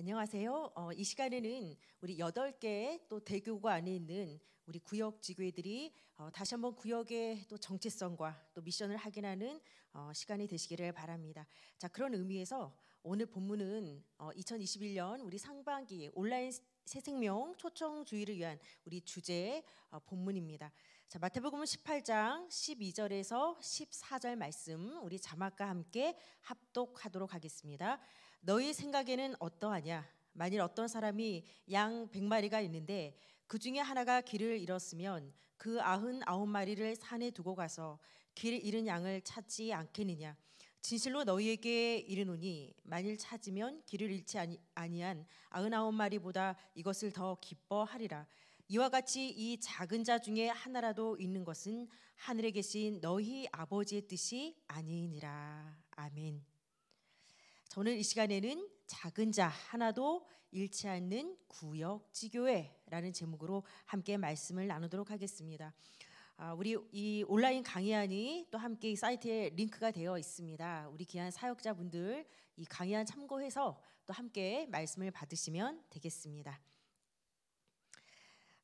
안녕하세요. 어, 이 시간에는 우리 여덟 개또 대교구 안에 있는 우리 구역 지구회들이 어, 다시 한번 구역의 또 정체성과 또 미션을 확인하는 어, 시간이 되시기를 바랍니다. 자 그런 의미에서 오늘 본문은 2021년 어, 우리 상반기 온라인 새 생명 초청주의를 위한 우리 주제의 어, 본문입니다. 자 마태복음 18장 12절에서 14절 말씀 우리 자막과 함께 합독하도록 하겠습니다. 너희 생각에는 어떠하냐? 만일 어떤 사람이 양 백마리가 있는데 그 중에 하나가 길을 잃었으면 그 아흔 아홉 마리를 산에 두고 가서 길 잃은 양을 찾지 않겠느냐? 진실로 너희에게 이르노니 만일 찾으면 길을 잃지 아니한 아흔아홉 마리보다 이것을 더 기뻐하리라. 이와 같이 이 작은 자 중에 하나라도 있는 것은 하늘에 계신 너희 아버지의 뜻이 아니니라. 아멘. 저는 이 시간에는 작은 자 하나도 잃지 않는 구역 지교회라는 제목으로 함께 말씀을 나누도록 하겠습니다. 아, 우리 이 온라인 강의안이 또 함께 사이트에 링크가 되어 있습니다. 우리 귀한 사역자분들 이 강의안 참고해서 또 함께 말씀을 받으시면 되겠습니다.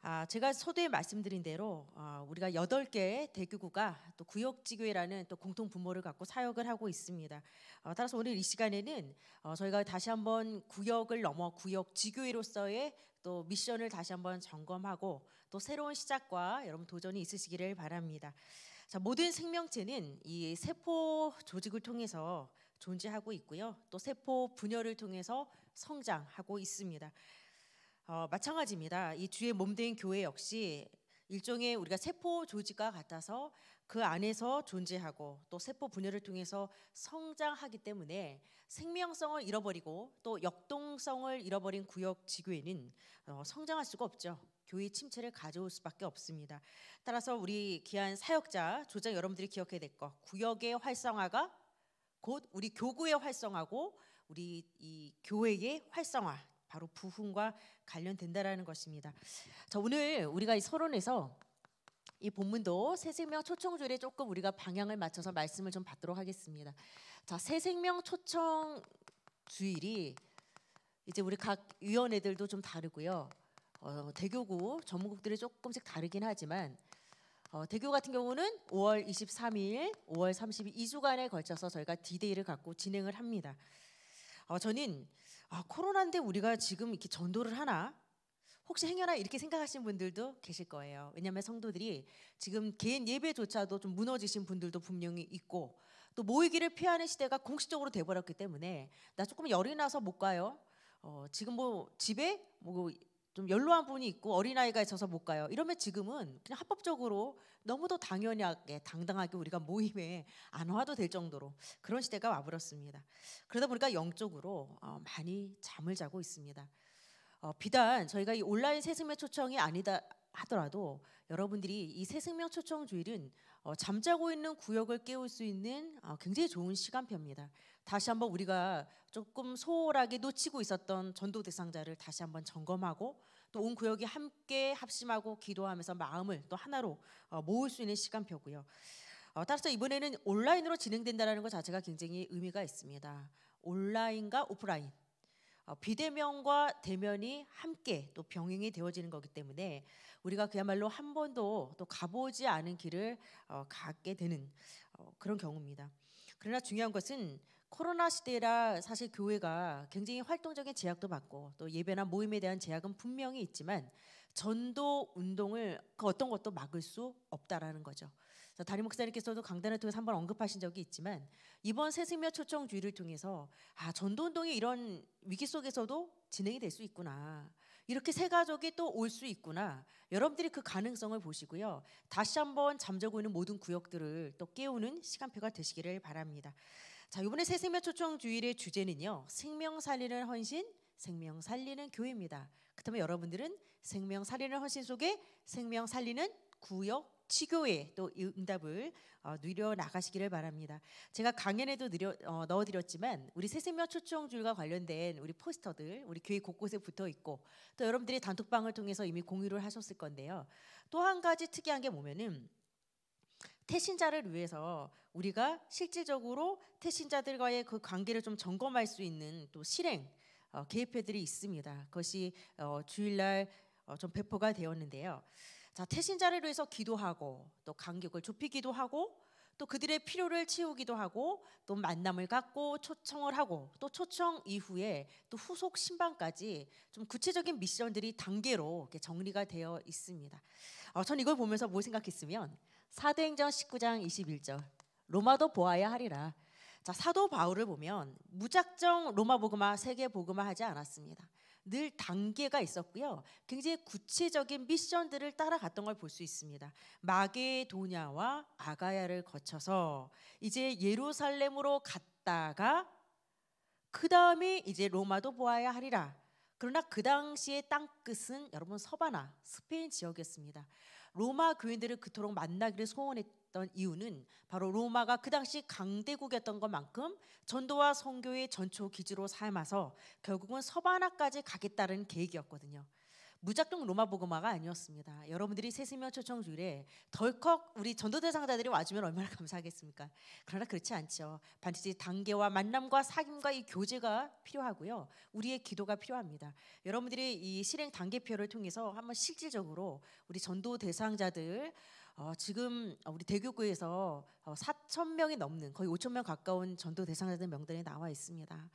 아, 제가 서두에 말씀드린 대로 아, 우리가 여덟 개의 대교구가 또 구역지교회라는 또 공통 분모를 갖고 사역을 하고 있습니다. 어, 따라서 오늘 이 시간에는 어, 저희가 다시 한번 구역을 넘어 구역지교회로서의 또 미션을 다시 한번 점검하고 또 새로운 시작과 여러분 도전이 있으시기를 바랍니다. 자, 모든 생명체는 이 세포 조직을 통해서 존재하고 있고요. 또 세포 분열을 통해서 성장하고 있습니다. 어, 마찬가지입니다. 이 주의 몸된 교회 역시 일종의 우리가 세포 조직과 같아서 그 안에서 존재하고 또 세포 분열을 통해서 성장하기 때문에 생명성을 잃어버리고 또 역동성을 잃어버린 구역 지구에는 어, 성장할 수가 없죠. 교회 침체를 가져올 수밖에 없습니다. 따라서 우리 귀한 사역자 조장 여러분들이 기억해야 될 것, 구역의 활성화가 곧 우리 교구의 활성화고 우리 이 교회의 활성화 바로 부흥과 관련된다라는 것입니다. 자, 오늘 우리가 이 서론에서 이 본문도 새 생명 초청절에 조금 우리가 방향을 맞춰서 말씀을 좀 받도록 하겠습니다. 자, 새 생명 초청 주일이 이제 우리 각 위원회들도 좀 다르고요. 어, 대교구 전문국들이 조금씩 다르긴 하지만 어, 대교 같은 경우는 5월 23일, 5월 30일 2주간에 걸쳐서 저희가 디데이를 갖고 진행을 합니다. 어, 저는 아, 코로나인데 우리가 지금 이렇게 전도를 하나? 혹시 행여나 이렇게 생각하시는 분들도 계실 거예요. 왜냐하면 성도들이 지금 개인 예배조차도 좀 무너지신 분들도 분명히 있고 또 모이기를 피하는 시대가 공식적으로 돼버렸기 때문에 나 조금 열이 나서 못 가요. 어, 지금 뭐 집에 뭐좀 연로한 분이 있고 어린아이가 있어서 못 가요. 이러면 지금은 그냥 합법적으로 너무도 당연하게 당당하게 우리가 모임에 안 와도 될 정도로 그런 시대가 와버렸습니다. 그러다 보니까 영적으로 어, 많이 잠을 자고 있습니다. 어, 비단 저희가 이 온라인 세습의 초청이 아니다 하더라도 여러분들이 이 새생명 초청 주일은 어, 잠자고 있는 구역을 깨울 수 있는 어, 굉장히 좋은 시간표입니다. 다시 한번 우리가 조금 소홀하게 놓치고 있었던 전도 대상자를 다시 한번 점검하고 또 온 구역이 함께 합심하고 기도하면서 마음을 또 하나로 어, 모을 수 있는 시간표고요. 어, 따라서 이번에는 온라인으로 진행된다라는 것 자체가 굉장히 의미가 있습니다. 온라인과 오프라인 어, 비대면과 대면이 함께 또 병행이 되어지는 거기 때문에 우리가 그야말로 한 번도 또 가보지 않은 길을 어, 가게 되는 어, 그런 경우입니다. 그러나 중요한 것은 코로나 시대라 사실 교회가 굉장히 활동적인 제약도 받고 또 예배나 모임에 대한 제약은 분명히 있지만 전도 운동을 그 어떤 것도 막을 수 없다라는 거죠. 다림 목사님께서도 강단을 통해서 한번 언급하신 적이 있지만 이번 새승며 초청 주의를 통해서 아 전도 운동이 이런 위기 속에서도 진행이 될 수 있구나. 이렇게 새 가족이 또 올 수 있구나. 여러분들이 그 가능성을 보시고요. 다시 한번 잠자고 있는 모든 구역들을 또 깨우는 시간표가 되시기를 바랍니다. 자, 이번에 새 생명 초청 주의의 주제는요. 생명 살리는 헌신, 생명 살리는 교회입니다. 그렇다면 여러분들은 생명 살리는 헌신 속에 생명 살리는 구역 치교의또 응답을 어, 누려 나가시기를 바랍니다. 제가 강연에도 어, 넣어드렸지만 우리 새생명 초청줄과 관련된 우리 포스터들 우리 교회 곳곳에 붙어 있고 또 여러분들이 단톡방을 통해서 이미 공유를 하셨을 건데요. 또 한 가지 특이한 게 뭐면은 태신자를 위해서 우리가 실질적으로 태신자들과의 그 관계를 좀 점검할 수 있는 또 실행 어, 계획표들이 있습니다. 그것이 어, 주일날 어, 좀 배포가 되었는데요. 자, 태신 자리로 해서 기도하고 또 간격을 좁히기도 하고 또 그들의 필요를 채우기도 하고 또 만남을 갖고 초청을 하고 또 초청 이후에 또 후속 신방까지 좀 구체적인 미션들이 단계로 정리가 되어 있습니다. 어, 전 이걸 보면서 뭘 생각했으면 사도행전 19장 21절 로마도 보아야 하리라. 자 사도 바울을 보면 무작정 로마 복음화 세계 복음화 하지 않았습니다. 늘 단계가 있었고요. 굉장히 구체적인 미션들을 따라갔던 걸 볼 수 있습니다. 마게도냐와 아가야를 거쳐서 이제 예루살렘으로 갔다가 그 다음에 이제 로마도 보아야 하리라. 그러나 그 당시의 땅 끝은 여러분 서바나 스페인 지역이었습니다. 로마 교인들을 그토록 만나기를 소원했 있던 이유는 바로 로마가 그 당시 강대국이었던 것만큼 전도와 선교의 전초 기지로 삼아서 결국은 서바나까지 가겠다는 계획이었거든요. 무작정 로마 보고마가 아니었습니다. 여러분들이 세스면 초청주일에 덜컥 우리 전도 대상자들이 와주면 얼마나 감사하겠습니까? 그러나 그렇지 않죠. 반드시 단계와 만남과 사귐과 이 교제가 필요하고요. 우리의 기도가 필요합니다. 여러분들이 이 실행 단계표를 통해서 한번 실질적으로 우리 전도 대상자들 어, 지금 어, 우리 대교구에서 4천 어, 명이 넘는 거의 5천 명 가까운 전도 대상자들 명단이 나와 있습니다.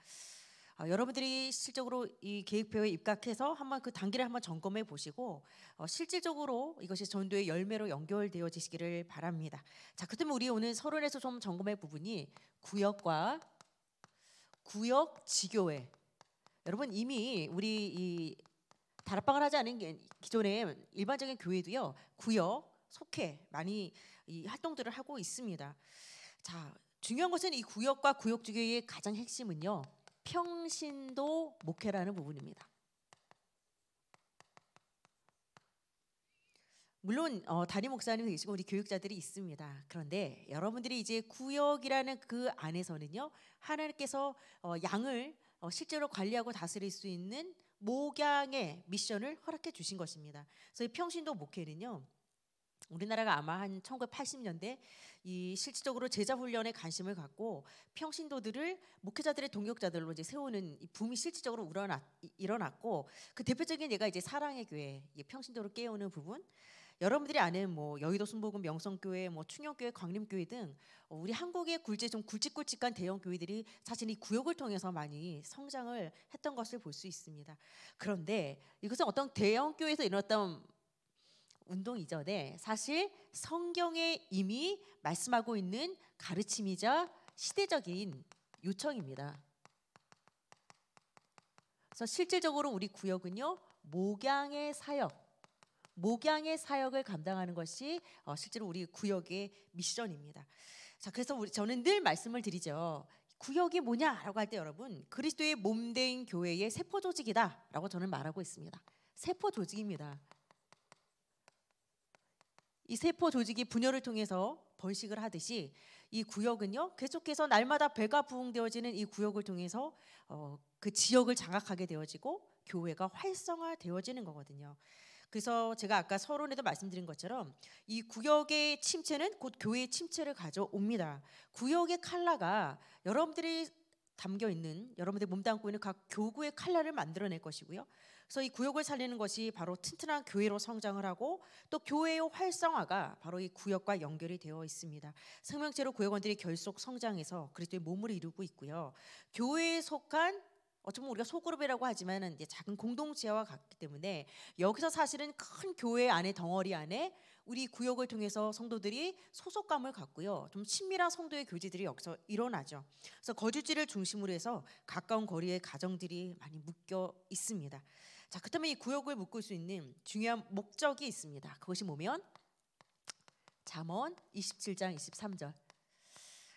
어, 여러분들이 실적으로 이 계획표에 입각해서 한번 그 단계를 한번 점검해 보시고 어, 실질적으로 이것이 전도의 열매로 연결되어지시기를 바랍니다. 자, 그렇면 우리 오늘 서론에서 좀 점검해 부분이 구역과 구역 지교회. 여러분 이미 우리 이 다락방을 하지 않은 기존의 일반적인 교회도요 구역 속해 많이 이 활동들을 하고 있습니다. 자, 중요한 것은 이 구역과 구역주교의 가장 핵심은요. 평신도 목회라는 부분입니다. 물론 어, 담임 목사님 계시고 우리 교육자들이 있습니다. 그런데 여러분들이 이제 구역이라는 그 안에서는요 하나님께서 어, 양을 어, 실제로 관리하고 다스릴 수 있는 목양의 미션을 허락해 주신 것입니다. 그래서 평신도 목회는요 우리나라가 아마 한 1980년대 이 실질적으로 제자 훈련에 관심을 갖고 평신도들을 목회자들의 동역자들로 이제 세우는 이 붐이 실질적으로 우러나, 일어났고 그 대표적인 예가 이제 사랑의 교회, 평신도를 깨우는 부분. 여러분들이 아는 뭐 여의도 순복음 명성교회, 뭐 충영교회, 광림교회 등 우리 한국의 굴지 좀 굵직굵직한 대형 교회들이 사실 이 구역을 통해서 많이 성장을 했던 것을 볼 수 있습니다. 그런데 이것은 어떤 대형 교회에서 일어났던 운동 이전에 사실 성경에 이미 말씀하고 있는 가르침이자 시대적인 요청입니다. 그래서 실제적으로 우리 구역은요 목양의 사역, 목양의 사역을 감당하는 것이 어, 실제로 우리 구역의 미션입니다. 자, 그래서 우리 저는 늘 말씀을 드리죠. 구역이 뭐냐라고 할 때 여러분 그리스도의 몸된 교회의 세포 조직이다라고 저는 말하고 있습니다. 세포 조직입니다. 이 세포 조직이 분열을 통해서 번식을 하듯이 이 구역은요 계속해서 날마다 배가 부흥되어지는 이 구역을 통해서 어, 그 지역을 장악하게 되어지고 교회가 활성화되어지는 거거든요. 그래서 제가 아까 서론에도 말씀드린 것처럼 이 구역의 침체는 곧 교회의 침체를 가져옵니다. 구역의 칼라가 여러분들이 담겨 있는 여러분들 몸 담고 있는 각 교구의 칼라를 만들어낼 것이고요. 그래서 이 구역을 살리는 것이 바로 튼튼한 교회로 성장을 하고 또 교회의 활성화가 바로 이 구역과 연결이 되어 있습니다. 생명체로 구역원들이 결속 성장해서 그리스도의 몸을 이루고 있고요. 교회에 속한 어쩌면 우리가 소그룹이라고 하지만 이제 작은 공동체와 같기 때문에 여기서 사실은 큰 교회 안에 덩어리 안에 우리 구역을 통해서 성도들이 소속감을 갖고요. 좀 친밀한 성도의 교제들이 여기서 일어나죠. 그래서 거주지를 중심으로 해서 가까운 거리에 가정들이 많이 묶여 있습니다. 자, 그렇다면 이 구역을 묶을 수 있는 중요한 목적이 있습니다. 그것이 뭐면 잠언 27장 23절.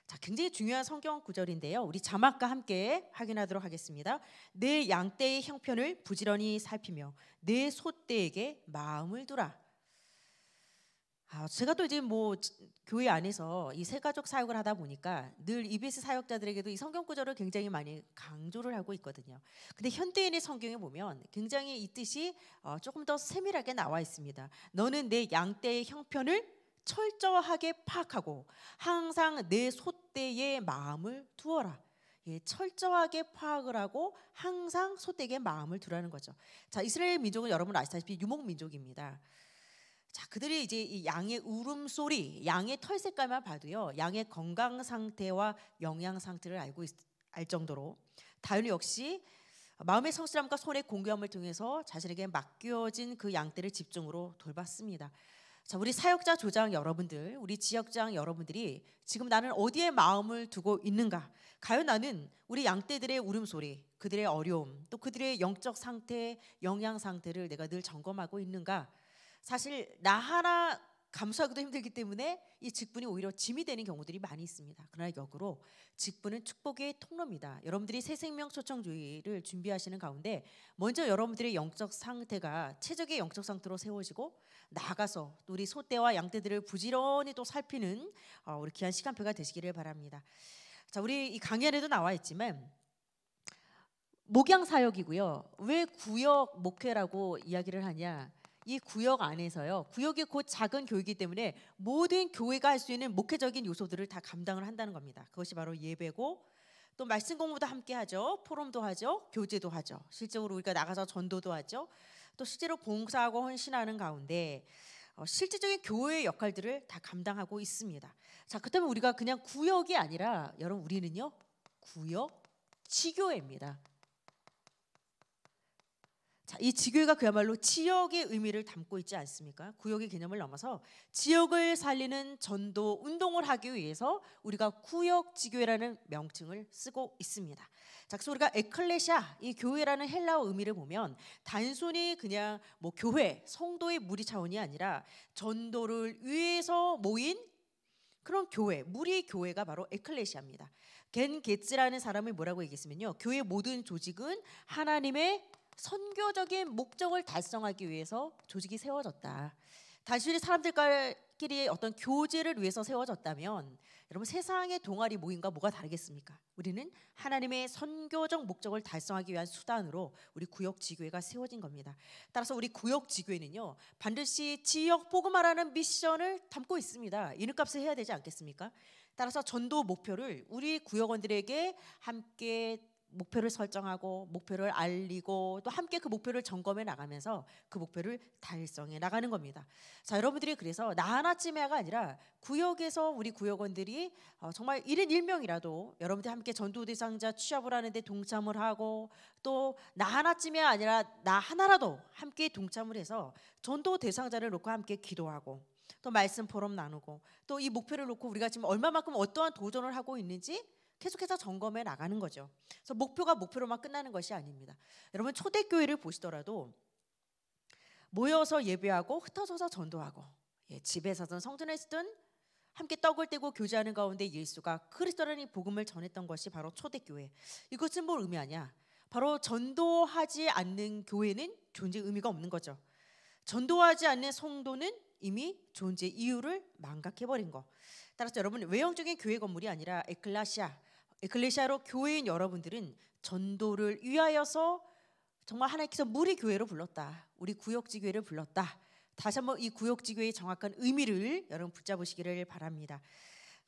자, 굉장히 중요한 성경 구절인데요. 우리 자막과 함께 확인하도록 하겠습니다. 내 양떼의 형편을 부지런히 살피며 내 소떼에게 마음을 두라. 아, 제가 또 이제 뭐 교회 안에서 이 세가족 사역을 하다 보니까 늘 EBS 사역자들에게도 이 성경 구절을 굉장히 많이 강조를 하고 있거든요. 근데 현대인의 성경에 보면 굉장히 이 뜻이 어, 조금 더 세밀하게 나와 있습니다. 너는 내 양떼의 형편을 철저하게 파악하고 항상 내 소떼의 마음을 두어라. 예, 철저하게 파악을 하고 항상 소떼에게 마음을 두라는 거죠. 자, 이스라엘 민족은 여러분 아시다시피 유목 민족입니다. 자, 그들이 이제 이 양의 울음소리, 양의 털 색깔만 봐도요. 양의 건강 상태와 영양 상태를 알고 있, 알 정도로 다이 역시 마음의 성실함과 손의 공교함을 통해서 자신에게 맡겨진 그 양떼를 집중으로 돌봤습니다. 자, 우리 사역자 조장 여러분들, 우리 지역장 여러분들이 지금 나는 어디에 마음을 두고 있는가? 과연 나는 우리 양떼들의 울음소리, 그들의 어려움, 또 그들의 영적 상태, 영양 상태를 내가 늘 점검하고 있는가? 사실 나 하나 감수하기도 힘들기 때문에 이 직분이 오히려 짐이 되는 경우들이 많이 있습니다. 그러나 역으로 직분은 축복의 통로입니다. 여러분들이 새 생명 초청주의를 준비하시는 가운데 먼저 여러분들의 영적 상태가 최적의 영적 상태로 세워지고 나가서 우리 소떼와 양떼들을 부지런히 또 살피는 어, 우리 귀한 시간표가 되시기를 바랍니다. 자, 우리 이 강연에도 나와 있지만 목양 사역이고요. 왜 구역 목회라고 이야기를 하냐? 이 구역 안에서요. 구역이 곧 작은 교회이기 때문에 모든 교회가 할 수 있는 목회적인 요소들을 다 감당을 한다는 겁니다. 그것이 바로 예배고 또 말씀 공부도 함께 하죠. 포럼도 하죠. 교제도 하죠. 실제로 우리가 나가서 전도도 하죠. 또 실제로 봉사하고 헌신하는 가운데 어, 실질적인 교회의 역할들을 다 감당하고 있습니다. 자, 그렇다면 우리가 그냥 구역이 아니라 여러분 우리는요. 구역 지교회입니다. 자, 이 지교회가 그야말로 지역의 의미를 담고 있지 않습니까? 구역의 개념을 넘어서 지역을 살리는 전도 운동을 하기 위해서 우리가 구역 지교회라는 명칭을 쓰고 있습니다. 자, 그래서 우리가 에클레시아 이 교회라는 헬라어 의미를 보면 단순히 그냥 뭐 교회, 성도의 무리 차원이 아니라 전도를 위해서 모인 그런 교회, 무리 교회가 바로 에클레시아입니다. 겐 게츠라는 사람을 뭐라고 얘기했으면요. 교회 모든 조직은 하나님의 선교적인 목적을 달성하기 위해서 조직이 세워졌다. 단순히 사람들끼리 어떤 교제를 위해서 세워졌다면 여러분 세상의 동아리 모임과 뭐가 다르겠습니까? 우리는 하나님의 선교적 목적을 달성하기 위한 수단으로 우리 구역 지교회가 세워진 겁니다. 따라서 우리 구역 지교회는요 반드시 지역 복음화라는 미션을 담고 있습니다. 이름값을 해야 되지 않겠습니까? 따라서 전도 목표를 우리 구역원들에게 함께 목표를 설정하고 목표를 알리고 또 함께 그 목표를 점검해 나가면서 그 목표를 달성해 나가는 겁니다. 자, 여러분들이 그래서 나 하나쯤에가 아니라 구역에서 우리 구역원들이 어, 정말 일인일명이라도 여러분들 함께 전도 대상자 취업을 하는데 동참을 하고 또 나하나쯤에 아니라 나 하나라도 함께 동참을 해서 전도 대상자를 놓고 함께 기도하고 또 말씀 포럼 나누고 또 이 목표를 놓고 우리가 지금 얼마만큼 어떠한 도전을 하고 있는지 계속해서 점검해 나가는 거죠. 그래서 목표가 목표로만 끝나는 것이 아닙니다. 여러분 초대교회를 보시더라도 모여서 예배하고 흩어져서 전도하고 예, 집에서든 성전에서든 함께 떡을 떼고 교제하는 가운데 예수가 그리스도라는 복음을 전했던 것이 바로 초대교회. 이것은 뭘 의미하냐? 바로 전도하지 않는 교회는 존재 의미가 없는 거죠. 전도하지 않는 성도는 이미 존재 이유를 망각해버린 거. 따라서 여러분 외형적인 교회 건물이 아니라 에클라시아 에클레시아로 교회인 여러분들은 전도를 위하여서 정말 하나님께서 무리 교회로 불렀다. 우리 구역지 교회를 불렀다. 다시 한번 이 구역지 교회의 정확한 의미를 여러분 붙잡으시기를 바랍니다.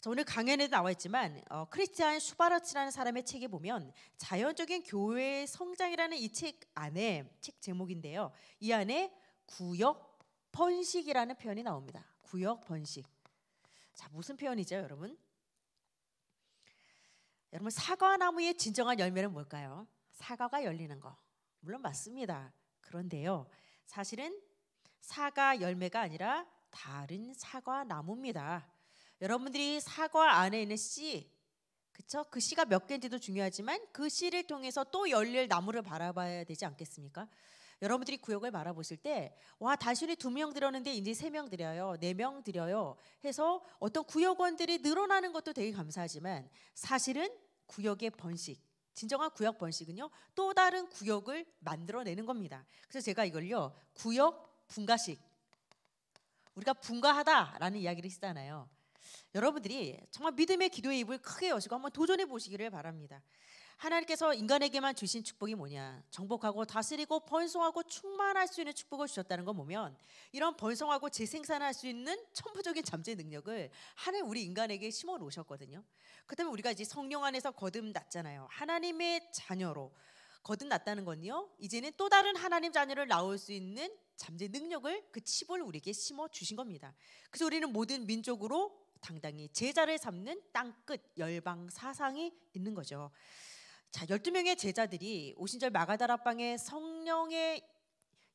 자, 오늘 강연에도 나와 있지만 어, 크리스티안 수바르치라는 사람의 책에 보면 자연적인 교회의 성장이라는 이 책 안에 책 제목인데요. 이 안에 구역 번식이라는 표현이 나옵니다. 구역 번식. 자 무슨 표현이죠, 여러분? 여러분 사과나무의 진정한 열매는 뭘까요? 사과가 열리는 거. 물론 맞습니다. 그런데요. 사실은 사과 열매가 아니라 다른 사과나무입니다. 여러분들이 사과 안에 있는 씨 그쵸? 그 씨가 몇 개인지도 중요하지만 그 씨를 통해서 또 열릴 나무를 바라봐야 되지 않겠습니까? 여러분들이 구역을 바라보실 때, 와, 단순히 두명 들었는데 이제 세 명들여요네 명들여요 네 해서 어떤 구역원들이 늘어나는 것도 되게 감사하지만 사실은 구역의 번식, 진정한 구역 번식은요 또 다른 구역을 만들어내는 겁니다. 그래서 제가 이걸요 구역 분가식 우리가 분가하다라는 이야기를 했잖아요 여러분들이 정말 믿음의 기도의 입을 크게 여시고 한번 도전해 보시기를 바랍니다. 하나님께서 인간에게만 주신 축복이 뭐냐? 정복하고 다스리고 번성하고 충만할 수 있는 축복을 주셨다는 거 보면 이런 번성하고 재생산할 수 있는 천부적인 잠재 능력을 하나님 우리 인간에게 심어 놓으셨거든요. 그다음에 우리가 이제 성령 안에서 거듭났잖아요. 하나님의 자녀로 거듭났다는 건요. 이제는 또 다른 하나님 자녀를 낳을 수 있는 잠재 능력을 그 칩을 우리에게 심어 주신 겁니다. 그래서 우리는 모든 민족으로 당당히 제자를 삼는 땅끝 열방 사상이 있는 거죠. 자, 12명의 제자들이 오신절 마가다라방의 성령의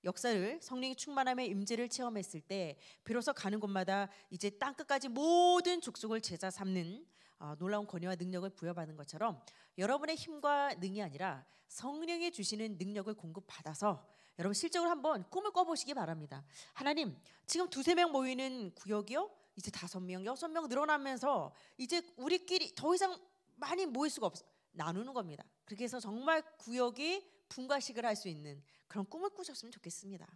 역사를 성령의 충만함의 임재를 체험했을 때 비로소 가는 곳마다 이제 땅 끝까지 모든 족속을 제자 삼는 어, 놀라운 권위와 능력을 부여받는 것처럼 여러분의 힘과 능이 아니라 성령이 주시는 능력을 공급받아서 여러분 실적으로 한번 꿈을 꿔보시기 바랍니다. 하나님 지금 두세 명 모이는 구역이요 이제 다섯 명 여섯 명 늘어나면서 이제 우리끼리 더 이상 많이 모일 수가 없어. 나누는 겁니다. 그렇게 해서 정말 구역이 분가식을 할 수 있는 그런 꿈을 꾸셨으면 좋겠습니다.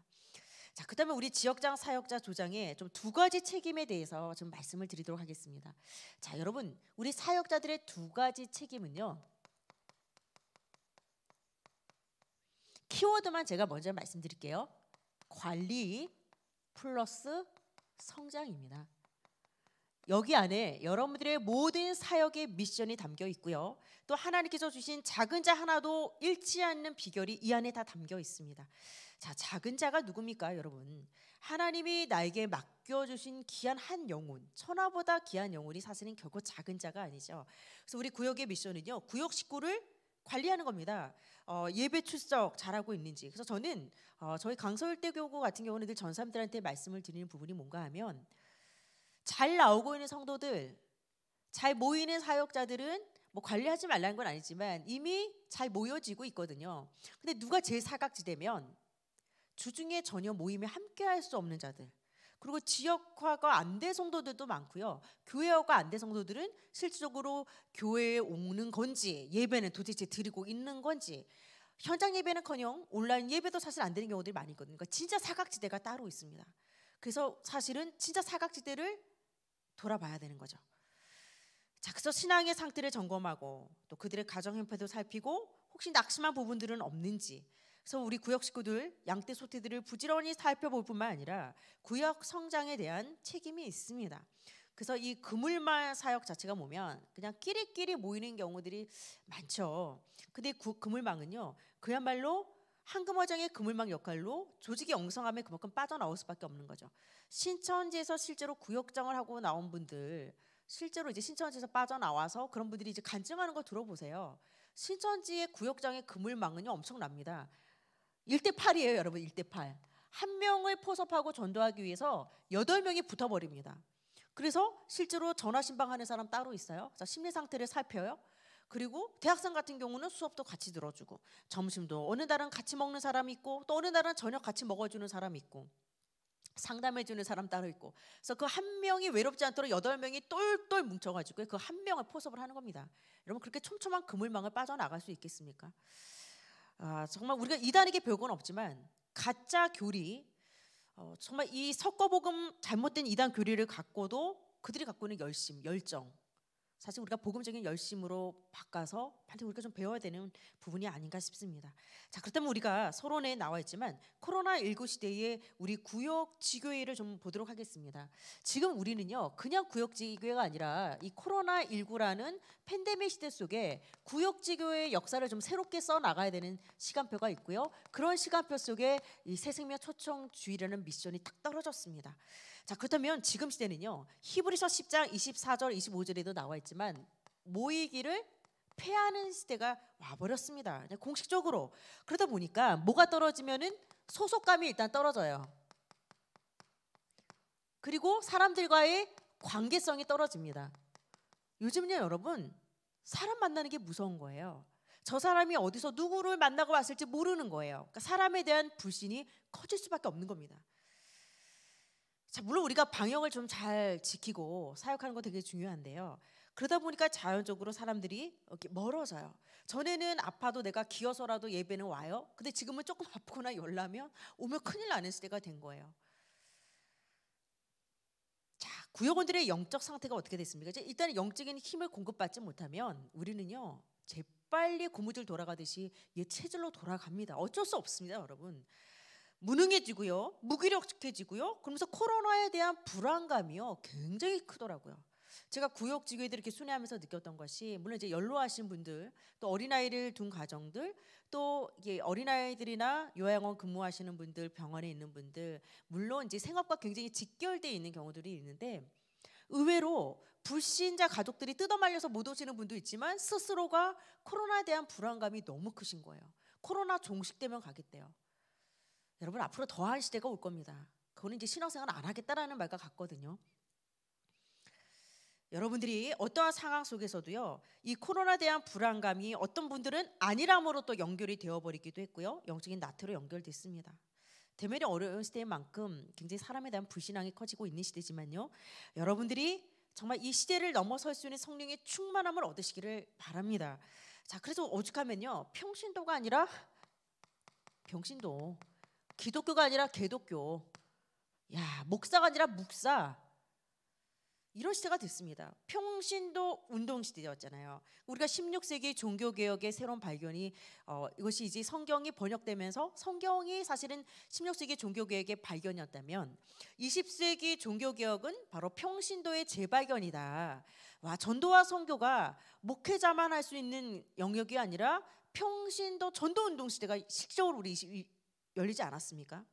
자, 그다음에 우리 지역장 사역자 조장에 좀두 가지 책임에 대해서 좀 말씀을 드리도록 하겠습니다. 자, 여러분, 우리 사역자들의 두 가지 책임은요. 키워드만 제가 먼저 말씀드릴게요. 관리 플러스 성장입니다. 여기 안에 여러분들의 모든 사역의 미션이 담겨 있고요. 또 하나님께서 주신 작은 자 하나도 잃지 않는 비결이 이 안에 다 담겨 있습니다. 자, 작은 자가 누굽니까, 여러분? 하나님이 나에게 맡겨 주신 귀한 한 영혼, 천하보다 귀한 영혼이 사실은 결코 작은 자가 아니죠. 그래서 우리 구역의 미션은요. 구역 식구를 관리하는 겁니다. 어, 예배 출석 잘하고 있는지. 그래서 저는 어, 저희 강서울대교구 같은 경우는 늘 전사람들한테 말씀을 드리는 부분이 뭔가 하면 잘 나오고 있는 성도들, 잘 모이는 사역자들은 뭐 관리하지 말라는 건 아니지만 이미 잘 모여지고 있거든요. 근데 누가 제일 사각지대면 주중에 전혀 모임에 함께할 수 없는 자들, 그리고 지역화가 안 된 성도들도 많고요. 교회화가 안 된 성도들은 실질적으로 교회에 오는 건지 예배는 도대체 드리고 있는 건지 현장 예배는커녕 온라인 예배도 사실 안 되는 경우들이 많이 있거든요. 그러니까 진짜 사각지대가 따로 있습니다. 그래서 사실은 진짜 사각지대를 돌아봐야 되는 거죠. 자, 그래서 신앙의 상태를 점검하고 또 그들의 가정 형편도 살피고 혹시 낙심한 부분들은 없는지 그래서 우리 구역 식구들 양떼 소태들을 부지런히 살펴볼 뿐만 아니라 구역 성장에 대한 책임이 있습니다. 그래서 이 그물만 사역 자체가 보면 그냥 끼리끼리 모이는 경우들이 많죠. 근데 그, 그물망은요 그야말로 한금어장의 그물망 역할로 조직의 엉성함에 그만큼 빠져나올 수밖에 없는 거죠. 신천지에서 실제로 구역장을 하고 나온 분들, 실제로 이제 신천지에서 빠져나와서 그런 분들이 이제 간증하는 걸 들어보세요. 신천지의 구역장의 그물망은요 엄청납니다. 1대 8이에요, 여러분. 1대 8. 한 명을 포섭하고 전도하기 위해서 8 명이 붙어버립니다. 그래서 실제로 전화신방하는 사람 따로 있어요. 심리 상태를 살펴요. 그리고 대학생 같은 경우는 수업도 같이 들어주고 점심도 어느 날은 같이 먹는 사람이 있고 또 어느 날은 저녁 같이 먹어주는 사람이 있고 상담해주는 사람 따로 있고 그래서 그 한 명이 외롭지 않도록 여덟 명이 똘똘 뭉쳐가지고 그 한 명을 포섭을 하는 겁니다. 여러분 그렇게 촘촘한 그물망을 빠져나갈 수 있겠습니까? 아, 정말 우리가 이단에게 별건 없지만 가짜 교리 어, 정말 이 석거복음 잘못된 이단 교리를 갖고도 그들이 갖고 있는 열심, 열정 사실 우리가 복음적인 열심으로 바꿔서 반드시 우리가 좀 배워야 되는 부분이 아닌가 싶습니다. 자, 그렇다면 우리가 서론에 나와 있지만 코로나 19 시대에 우리 구역 지교회를 좀 보도록 하겠습니다. 지금 우리는요. 그냥 구역 지교회가 아니라 이 코로나 19라는 팬데믹 시대 속에 구역 지교회의 역사를 좀 새롭게 써 나가야 되는 시간표가 있고요. 그런 시간표 속에 이 새생명 초청 주의라는 미션이 딱 떨어졌습니다. 자, 그렇다면 지금 시대는요. 히브리서 10장 24절 25절에도 나와 있지만 모이기를 폐하는 시대가 와버렸습니다. 공식적으로 그러다 보니까 뭐가 떨어지면은 소속감이 일단 떨어져요. 그리고 사람들과의 관계성이 떨어집니다. 요즘요 여러분 사람 만나는 게 무서운 거예요. 저 사람이 어디서 누구를 만나고 왔을지 모르는 거예요. 그러니까 사람에 대한 불신이 커질 수밖에 없는 겁니다. 자, 물론 우리가 방역을 좀 잘 지키고 사역하는 거 되게 중요한데요. 그러다 보니까 자연적으로 사람들이 이렇게 멀어져요. 전에는 아파도 내가 기어서라도 예배는 와요. 근데 지금은 조금 아프거나 열나면 오면 큰일 나는 시대가 된 거예요. 자, 구역원들의 영적 상태가 어떻게 됐습니까? 일단 영적인 힘을 공급받지 못하면 우리는요. 재빨리 고무줄 돌아가듯이 얘 체질로 돌아갑니다. 어쩔 수 없습니다, 여러분. 무능해지고요, 무기력해지고요. 그러면서 코로나에 대한 불안감이요 굉장히 크더라고요. 제가 구역 지구에들 이렇게 순회하면서 느꼈던 것이 물론 이제 연로하신 분들 또 어린아이를 둔 가정들 또 이게 어린아이들이나 요양원 근무하시는 분들 병원에 있는 분들 물론 이제 생업과 굉장히 직결돼 있는 경우들이 있는데 의외로 불신자 가족들이 뜯어말려서 못 오시는 분도 있지만 스스로가 코로나에 대한 불안감이 너무 크신 거예요. 코로나 종식되면 가겠대요. 여러분 앞으로 더할 시대가 올 겁니다. 그거는 이제 신앙생활 안 하겠다라는 말과 같거든요. 여러분들이 어떠한 상황 속에서도요, 이 코로나 에 대한 불안감이 어떤 분들은 안일함으로 또 연결이 되어버리기도 했고요, 영적인 나태로 연결됐습니다. 대면이 어려운 시대인 만큼 굉장히 사람에 대한 불신앙이 커지고 있는 시대지만요, 여러분들이 정말 이 시대를 넘어설 수 있는 성령의 충만함을 얻으시기를 바랍니다. 자, 그래서 오죽하면요, 평신도가 아니라 병신도 기독교가 아니라 개독교. 야, 목사가 아니라 묵사. 이런 시대가 됐습니다. 평신도 운동 시대였잖아요. 우리가 16세기 종교 개혁의 새로운 발견이 어, 이것이 이제 성경이 번역되면서 성경이 사실은 16세기 종교 개혁의 발견이었다면 20세기 종교 개혁은 바로 평신도의 재발견이다. 와 전도와 선교가 목회자만 할 수 있는 영역이 아니라 평신도 전도 운동 시대가 실적으로 우리 열리지 않았습니까?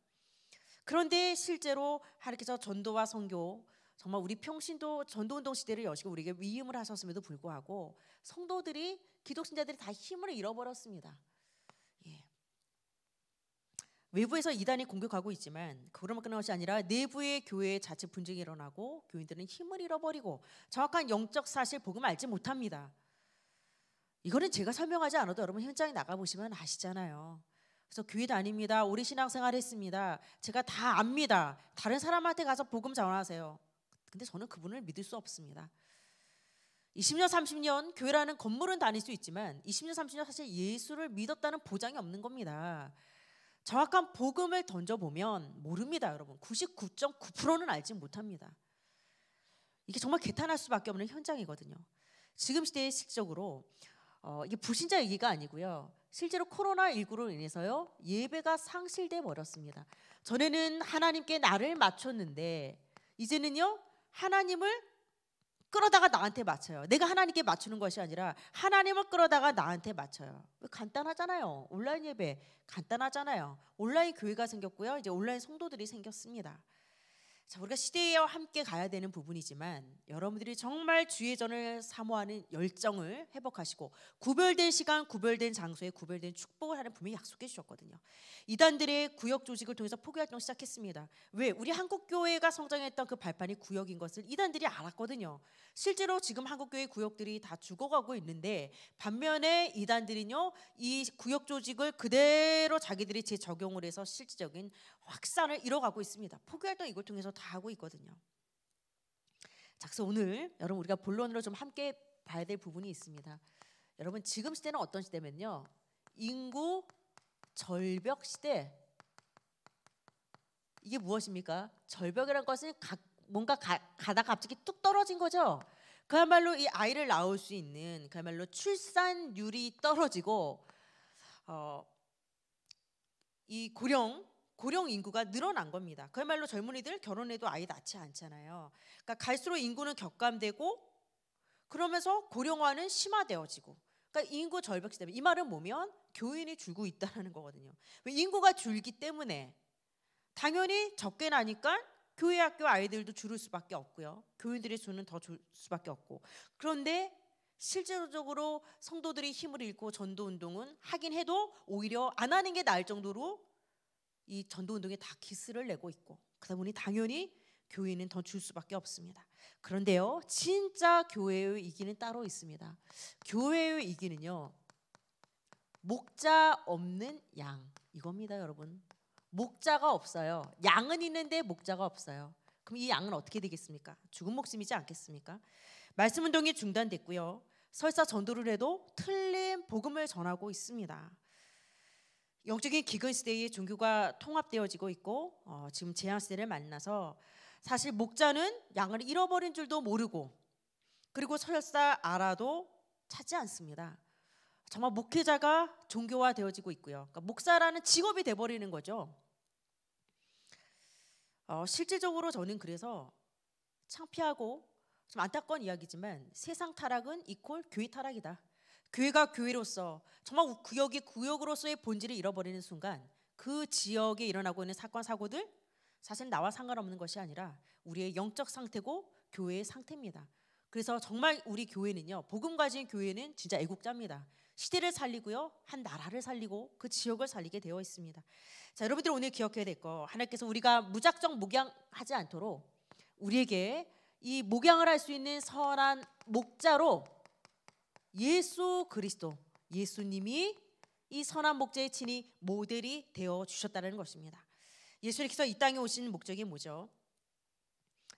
그런데 실제로 하나님께서 전도와 선교 정말 우리 평신도 전도 운동 시대를 여시고 우리에게 위임을 하셨음에도 불구하고 성도들이 기독 신자들이 다 힘을 잃어버렸습니다. 예. 외부에서 이단이 공격하고 있지만 그로만 끝나 것이 아니라 내부의 교회에 자체 분쟁이 일어나고 교인들은 힘을 잃어버리고 정확한 영적 사실 복음 알지 못합니다. 이거는 제가 설명하지 않아도 여러분 현장에 나가 보시면 아시잖아요. 그래서 교회 다닙니다. 우리 신앙생활 했습니다. 제가 다 압니다. 다른 사람한테 가서 복음 전하세요. 근데 저는 그분을 믿을 수 없습니다. 20년, 30년 교회라는 건물은 다닐 수 있지만 20년, 30년 사실 예수를 믿었다는 보장이 없는 겁니다. 정확한 복음을 던져보면 모릅니다, 여러분. 99.9%는 알지 못합니다. 이게 정말 개탄할 수밖에 없는 현장이거든요. 지금 시대의 실적으로 어, 이게 불신자 얘기가 아니고요. 실제로 코로나19로 인해서요 예배가 상실돼 버렸습니다. 전에는 하나님께 나를 맞췄는데 이제는요 하나님을 끌어다가 나한테 맞춰요. 내가 하나님께 맞추는 것이 아니라 하나님을 끌어다가 나한테 맞춰요. 간단하잖아요. 온라인 예배 간단하잖아요. 온라인 교회가 생겼고요. 이제 온라인 성도들이 생겼습니다. 자, 우리가 시대와 함께 가야 되는 부분이지만 여러분들이 정말 주의 전을 사모하는 열정을 회복하시고 구별된 시간, 구별된 장소에 구별된 축복을 하는 분명히 약속해 주셨거든요. 이단들의 구역 조직을 통해서 포기 활동 시작했습니다. 왜? 우리 한국 교회가 성장했던 그 발판이 구역인 것을 이단들이 알았거든요. 실제로 지금 한국교회 구역들이 다 죽어가고 있는데 반면에 이단들은요 이 구역 조직을 그대로 자기들이 재적용을 해서 실질적인 확산을 이뤄가고 있습니다. 포교활동 이걸 통해서 다 하고 있거든요. 자, 그래서 오늘 여러분 우리가 본론으로 좀 함께 봐야 될 부분이 있습니다. 여러분 지금 시대는 어떤 시대면요 인구 절벽 시대 이게 무엇입니까? 절벽이란 것은 각 뭔가 가, 가다 갑자기 뚝 떨어진 거죠. 그야말로 이 아이를 낳을 수 있는 그야말로 출산율이 떨어지고 어, 이 고령 고령 인구가 늘어난 겁니다. 그야말로 젊은이들 결혼해도 아이 낳지 않잖아요. 그러니까 갈수록 인구는 격감되고 그러면서 고령화는 심화되어지고 그러니까 인구 절벽 시대. 이 말은 뭐면 교인이 줄고 있다는 라 거거든요. 인구가 줄기 때문에 당연히 적게 나니까 교회 학교 아이들도 줄을 수밖에 없고요. 교인들의 수는 더 줄 수밖에 없고. 그런데 실제적으로 성도들이 힘을 잃고 전도 운동은 하긴 해도 오히려 안 하는 게 나을 정도로 이 전도 운동에 다 기스를 내고 있고 그다 보니 당연히 교회는 더줄 수밖에 없습니다. 그런데요, 진짜 교회의 이기는 따로 있습니다. 교회의 이기는요, 목자 없는 양 이겁니다, 여러분. 목자가 없어요. 양은 있는데 목자가 없어요. 그럼 이 양은 어떻게 되겠습니까? 죽은 목숨이지 않겠습니까? 말씀 운동이 중단됐고요. 설사 전도를 해도 틀린 복음을 전하고 있습니다. 영적인 기근 시대의 종교가 통합되어지고 있고 어, 지금 재앙 시대를 만나서 사실 목자는 양을 잃어버린 줄도 모르고 그리고 설사 알아도 찾지 않습니다. 정말 목회자가 종교화 되어지고 있고요. 그러니까 목사라는 직업이 돼버리는 거죠. 어, 실질적으로 저는 그래서 창피하고 좀 안타까운 이야기지만 세상 타락은 이퀄 교회 타락이다. 교회가 교회로서 정말 구역이 구역으로서의 본질을 잃어버리는 순간 그 지역에 일어나고 있는 사건 사고들 사실 나와 상관없는 것이 아니라 우리의 영적 상태고 교회의 상태입니다. 그래서 정말 우리 교회는요 복음 가진 교회는 진짜 애국자입니다. 시대를 살리고요. 한 나라를 살리고 그 지역을 살리게 되어 있습니다. 자, 여러분들 오늘 기억해야 될 거. 하나님께서 우리가 무작정 목양하지 않도록 우리에게 이 목양을 할 수 있는 선한 목자로 예수 그리스도 예수님이 이 선한 목자의 친히 모델이 되어 주셨다는 것입니다. 예수님께서 이 땅에 오신 목적이 뭐죠?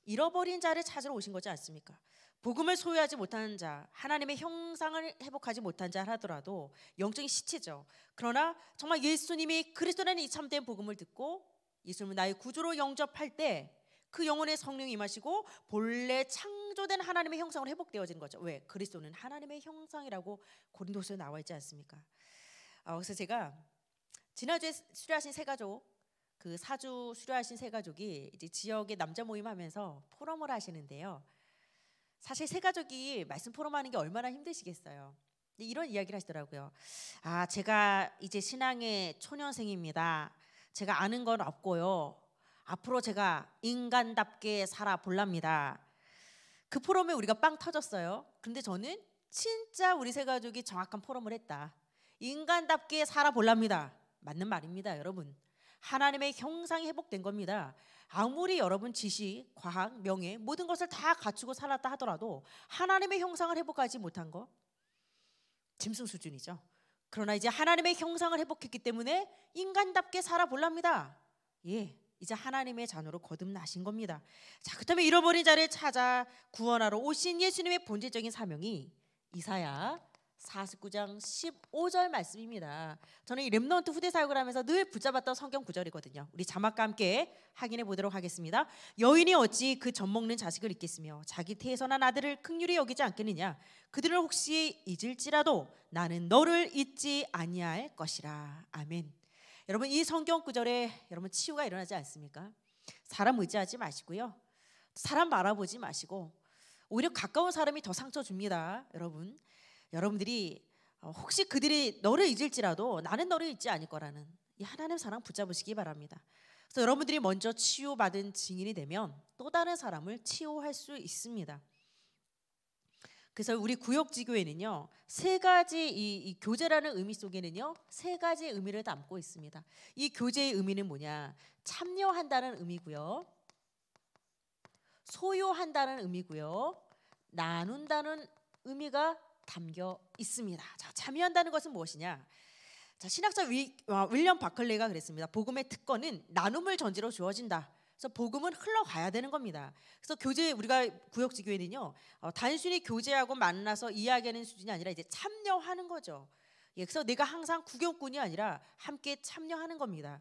잃어버린 자를 찾으러 오신 거지 않습니까? 복음을 소유하지 못한 자, 하나님의 형상을 회복하지 못한 자 하더라도 영적인 시체죠. 그러나 정말 예수님이 그리스도라는 이 참된 복음을 듣고 예수님을 나의 구조로 영접할 때 그 영혼의 성령이 임하시고 본래 창조된 하나님의 형상으로 회복되어진 거죠. 왜? 그리스도는 하나님의 형상이라고 고린도서에 나와 있지 않습니까? 아, 그래서 제가 지난주에 수료하신 세 가족 그 사주 수료하신 세 가족이 이제 지역의 남자 모임하면서 포럼을 하시는데요. 사실 세 가족이 말씀 포럼하는 게 얼마나 힘드시겠어요. 이런 이야기를 하시더라고요. 아, 제가 이제 신앙의 초년생입니다. 제가 아는 건 없고요. 앞으로 제가 인간답게 살아볼랍니다. 그 포럼에 우리가 빵 터졌어요. 근데 저는 진짜 우리 세 가족이 정확한 포럼을 했다. 인간답게 살아볼랍니다. 맞는 말입니다, 여러분. 하나님의 형상이 회복된 겁니다. 아무리 여러분 지식, 과학, 명예 모든 것을 다 갖추고 살았다 하더라도 하나님의 형상을 회복하지 못한 거 짐승 수준이죠. 그러나 이제 하나님의 형상을 회복했기 때문에 인간답게 살아볼랍니다. 예, 이제 하나님의 자녀로 거듭나신 겁니다. 자, 그렇다면 잃어버린 자를 찾아 구원하러 오신 예수님의 본질적인 사명이 이사야 49장 15절 말씀입니다. 저는 이 렘넌트 후대 사역을 하면서 늘 붙잡았던 성경 구절이거든요. 우리 자막과 함께 확인해 보도록 하겠습니다. 여인이 어찌 그 젖먹는 자식을 잊겠으며 자기 태에서 난 아들을 극률이 여기지 않겠느냐 그들을 혹시 잊을지라도 나는 너를 잊지 아니할 것이라. 아멘. 여러분 이 성경 구절에 여러분 치유가 일어나지 않습니까? 사람 의지하지 마시고요. 사람 바라보지 마시고 오히려 가까운 사람이 더 상처 줍니다. 여러분. 여러분들이 어, 혹시 그들이 너를 잊을지라도 나는 너를 잊지 않을 거라는 이 하나님 사랑 붙잡으시기 바랍니다. 그래서 여러분들이 먼저 치유받은 증인이 되면 또 다른 사람을 치유할 수 있습니다. 그래서 우리 구역지교회는요 세 가지 이, 이, 교제라는 의미 속에는요 세 가지 의미를 담고 있습니다. 이 교제의 의미는 뭐냐? 참여한다는 의미고요, 소유한다는 의미고요, 나눈다는 의미가 담겨 있습니다. 자, 참여한다는 것은 무엇이냐? 자, 신학자 윌, 아, 어, 윌리엄 바클레이가 그랬습니다. 복음의 특권은 나눔을 전제로 주어진다. 그래서 복음은 흘러가야 되는 겁니다. 그래서 교제 우리가 구역지 교회는요 어, 단순히 교제하고 만나서 이야기하는 수준이 아니라 이제 참여하는 거죠. 예, 그래서 내가 항상 구경꾼이 아니라 함께 참여하는 겁니다.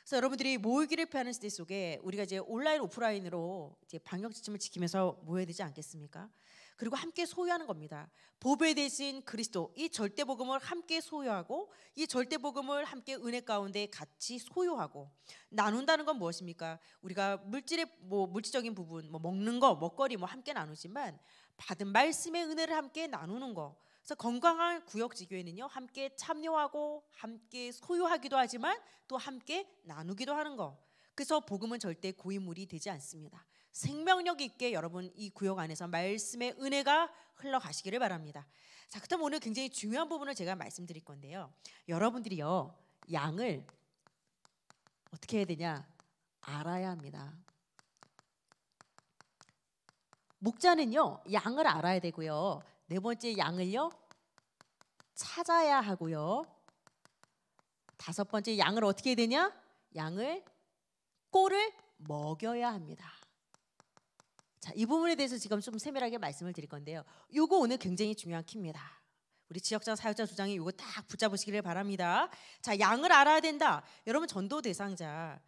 그래서 여러분들이 모이기를 피하는 시대 속에 우리가 이제 온라인 오프라인으로 이제 방역 지침을 지키면서 모여야 되지 않겠습니까? 그리고 함께 소유하는 겁니다. 보배 대신 그리스도 이 절대 복음을 함께 소유하고 이 절대 복음을 함께 은혜 가운데 같이 소유하고 나눈다는 건 무엇입니까? 우리가 물질의 뭐 물질적인 부분 뭐 먹는 거 먹거리 뭐 함께 나누지만 받은 말씀의 은혜를 함께 나누는 거. 그래서 건강한 구역 지교회는요 함께 참여하고 함께 소유하기도 하지만 또 함께 나누기도 하는 거. 그래서 복음은 절대 고인물이 되지 않습니다. 생명력 있게 여러분 이 구역 안에서 말씀의 은혜가 흘러가시기를 바랍니다. 자, 그럼 오늘 굉장히 중요한 부분을 제가 말씀드릴 건데요. 여러분들이요, 양을 어떻게 해야 되냐? 알아야 합니다. 목자는요, 양을 알아야 되고요. 네 번째 양을요, 찾아야 하고요. 다섯 번째 양을 어떻게 해야 되냐? 양을 꼴을 먹여야 합니다. 자, 이 부분에 대해서 지금 좀 세밀하게 말씀을 드릴 건데요. 요거 오늘 굉장히 중요한 키입니다. 우리 지역장 사역자 주장이 요거 딱 붙잡으시기를 바랍니다. 자, 양을 알아야 된다. 여러분 전도 대상자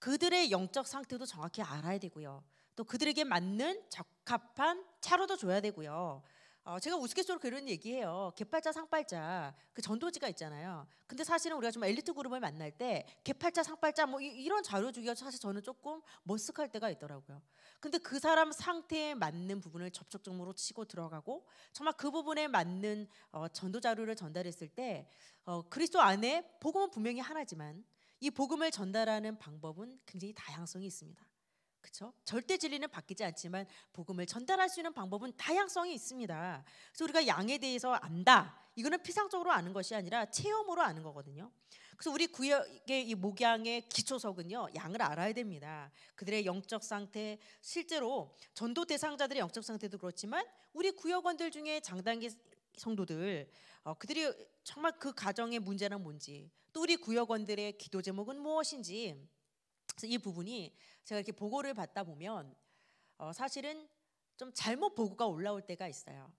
그들의 영적 상태도 정확히 알아야 되고요. 또 그들에게 맞는 적합한 차로도 줘야 되고요. 어, 제가 우스갯소리로 그런 얘기해요. 개팔자, 상팔자 그 전도지가 있잖아요. 근데 사실은 우리가 좀 엘리트 그룹을 만날 때 개팔자, 상팔자 뭐 이, 런 자료 주기가 사실 저는 조금 머쓱할 때가 있더라고요. 근데 그 사람 상태에 맞는 부분을 접촉점으로 치고 들어가고 정말 그 부분에 맞는 어, 전도 자료를 전달했을 때 어, 그리스도 안에 복음은 분명히 하나지만 이 복음을 전달하는 방법은 굉장히 다양성이 있습니다. 그렇죠? 절대 진리는 바뀌지 않지만 복음을 전달할 수 있는 방법은 다양성이 있습니다. 그래서 우리가 양에 대해서 안다. 이거는 피상적으로 아는 것이 아니라 체험으로 아는 거거든요. 그래서 우리 구역의 이 목양의 기초석은요. 양을 알아야 됩니다. 그들의 영적 상태 실제로 전도 대상자들의 영적 상태도 그렇지만 우리 구역원들 중에 장단기 성도들 어, 그들이 정말 그 가정의 문제는 뭔지 또 우리 구역원들의 기도 제목은 무엇인지 그래서 이 부분이 제가 이렇게 보고를 받다 보면 어, 사실은 좀 잘못 보고가 올라올 때가 있어요.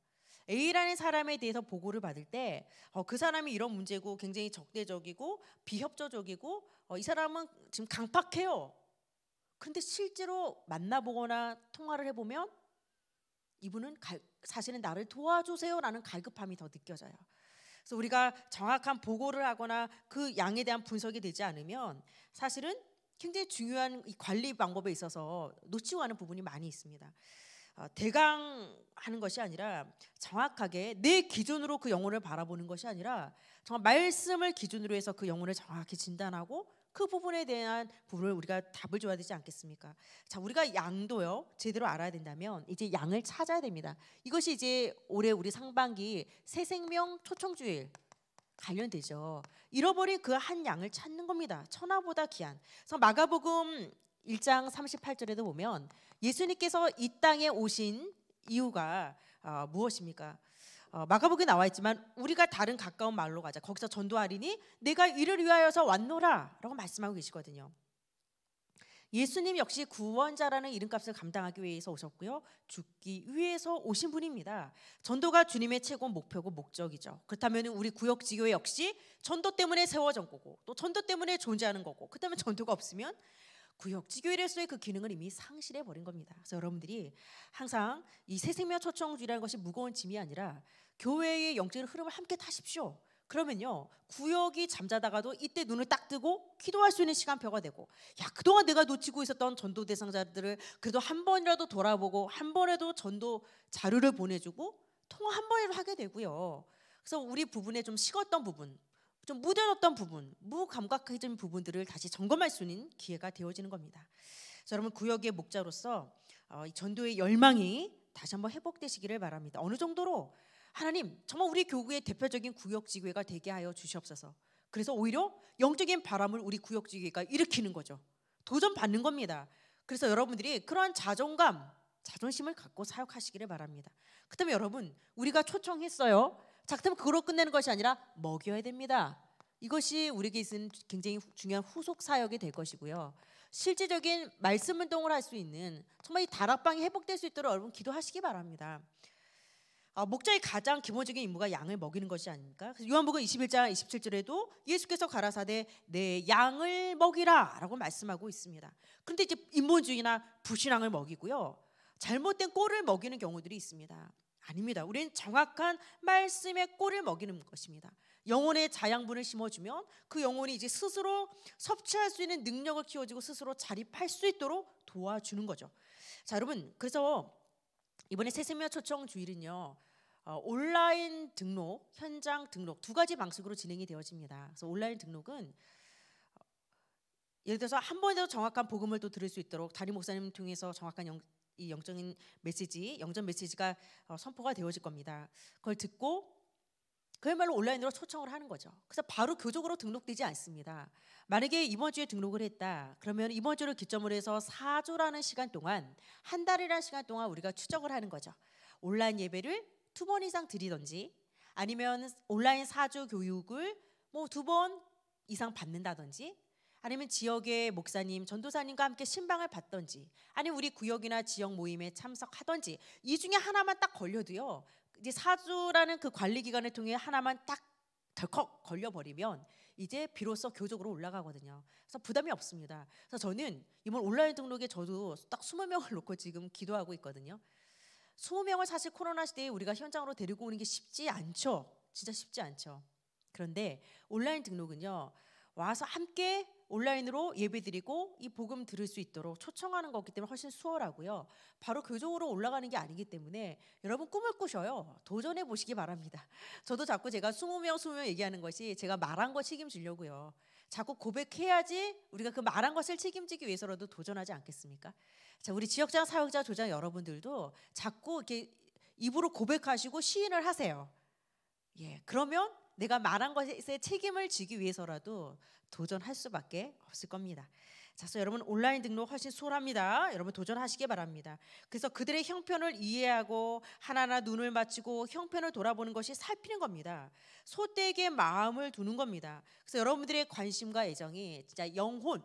A라는 사람에 대해서 보고를 받을 때그 어, 그 사람이 이런 문제고 굉장히 적대적이고 비협조적이고 어, 이 사람은 지금 강팍해요. 근데 실제로 만나보거나 통화를 해보면 이분은 갈, 사실은 나를 도와주세요라는 갈급함이 더 느껴져요. 그래서 우리가 정확한 보고를 하거나 그 양에 대한 분석이 되지 않으면 사실은 굉장히 중요한 관리 방법에 있어서 놓치고 가는 부분이 많이 있습니다. 어, 대강 하는 것이 아니라 정확하게 내 기준으로 그 영혼을 바라보는 것이 아니라 정말 말씀을 기준으로 해서 그 영혼을 정확히 진단하고 그 부분에 대한 부분을 우리가 답을 줘야 되지 않겠습니까? 자, 우리가 양도요 제대로 알아야 된다면 이제 양을 찾아야 됩니다. 이것이 이제 올해 우리 상반기 새 생명 초청주일 관련되죠. 잃어버린 그 한 양을 찾는 겁니다. 천하보다 귀한. 그래서 마가복음 1장 38절에도 보면 예수님께서 이 땅에 오신 이유가 어, 무엇입니까? 어, 마가복에 나와 있지만 우리가 다른 가까운 마을로 가자. 거기서 전도하리니 내가 이를 위하여서 왔노라라고 말씀하고 계시거든요. 예수님 역시 구원자라는 이름값을 감당하기 위해서 오셨고요. 죽기 위해서 오신 분입니다. 전도가 주님의 최고 목표고 목적이죠. 그렇다면 우리 구역 지교회 역시 전도 때문에 세워진 거고 또 전도 때문에 존재하는 거고 그다음에 전도가 없으면 구역 지교회로서의 그 기능을 이미 상실해 버린 겁니다. 그래서 여러분들이 항상 이 새생명 초청주의라는 것이 무거운 짐이 아니라 교회의 영적인 흐름을 함께 타십시오. 그러면요 구역이 잠자다가도 이때 눈을 딱 뜨고 기도할 수 있는 시간표가 되고 야 그동안 내가 놓치고 있었던 전도 대상자들을 그래도 한 번이라도 돌아보고 한 번에도 전도 자료를 보내주고 통화 한 번이라도 하게 되고요 그래서 우리 부분에 좀 식었던 부분 좀 무뎌졌던 부분 무감각해진 부분들을 다시 점검할 수 있는 기회가 되어지는 겁니다 자, 여러분 구역의 목자로서 어, 이 전도의 열망이 다시 한번 회복되시기를 바랍니다 어느 정도로 하나님 정말 우리 교구의 대표적인 구역지구회가 되게 하여 주시옵소서. 그래서 오히려 영적인 바람을 우리 구역지구회가 일으키는 거죠. 도전 받는 겁니다. 그래서 여러분들이 그러한 자존감, 자존심을 갖고 사역하시기를 바랍니다. 그다음에 여러분 우리가 초청했어요. 자그럼면 그로 끝내는 것이 아니라 먹여야 됩니다. 이것이 우리에게 있는 굉장히 중요한 후속 사역이 될 것이고요. 실제적인 말씀 운동을 할 수 있는 정말 이 다락방이 회복될 수 있도록 여러분 기도하시기 바랍니다. 어, 목자의 가장 기본적인 임무가 양을 먹이는 것이 아닙니까? 요한복음 21장 27절에도 예수께서 가라사대 내 양을 먹이라라고 말씀하고 있습니다. 그런데 이제 인본주의나 부신앙을 먹이고요. 잘못된 꼴을 먹이는 경우들이 있습니다. 아닙니다. 우리는 정확한 말씀의 꼴을 먹이는 것입니다. 영혼의 자양분을 심어주면 그 영혼이 이제 스스로 섭취할 수 있는 능력을 키워주고 스스로 자립할 수 있도록 도와주는 거죠. 자, 여러분, 그래서 이번에 세습며 초청 주일은요. 어, 온라인 등록, 현장 등록 두 가지 방식으로 진행이 되어집니다. 그래서 온라인 등록은 어, 예를 들어서 한 번에도 정확한 복음을 또 들을 수 있도록 다리 목사님 통해서 정확한 영, 이 영적인 메시지, 영전 메시지가 어, 선포가 되어질 겁니다. 그걸 듣고 그야말로 온라인으로 초청을 하는 거죠. 그래서 바로 교적으로 등록되지 않습니다. 만약에 이번 주에 등록을 했다. 그러면 이번 주를 기점으로 해서 4주라는 시간 동안 한 달이라는 시간 동안 우리가 추적을 하는 거죠. 온라인 예배를 두 번 이상 드리던지 아니면 온라인 사주 교육을 뭐 두 번 이상 받는다든지 아니면 지역의 목사님, 전도사님과 함께 신방을 받던지 아니면 우리 구역이나 지역 모임에 참석하던지 이 중에 하나만 딱 걸려도요. 이제 사주라는 그 관리 기관을 통해 하나만 딱 덜컥 걸려버리면 이제 비로소 교적으로 올라가거든요. 그래서 부담이 없습니다. 그래서 저는 이번 온라인 등록에 저도 딱 20명을 놓고 지금 기도하고 있거든요. 20명을 사실 코로나 시대에 우리가 현장으로 데리고 오는 게 쉽지 않죠. 진짜 쉽지 않죠. 그런데 온라인 등록은요. 와서 함께 온라인으로 예배드리고 이 복음 들을 수 있도록 초청하는 거기 때문에 훨씬 수월하고요. 바로 교정으로 올라가는 게 아니기 때문에 여러분 꿈을 꾸셔요. 도전해 보시기 바랍니다. 저도 자꾸 제가 20명 20명 얘기하는 것이 제가 말한 거 책임지려고요. 자꾸 고백해야지 우리가 그 말한 것을 책임지기 위해서라도 도전하지 않겠습니까? 자, 우리 지역장 사역자 조장 여러분들도 자꾸 이렇게 입으로 고백하시고 시인을 하세요. 예, 그러면 내가 말한 것에 책임을 지기 위해서라도 도전할 수밖에 없을 겁니다. 자, 그래서 여러분 온라인 등록 훨씬 수월합니다. 여러분 도전하시기 바랍니다. 그래서 그들의 형편을 이해하고 하나하나 눈을 맞추고 형편을 돌아보는 것이 살피는 겁니다. 소떼에게 마음을 두는 겁니다. 그래서 여러분들의 관심과 애정이 진짜 영혼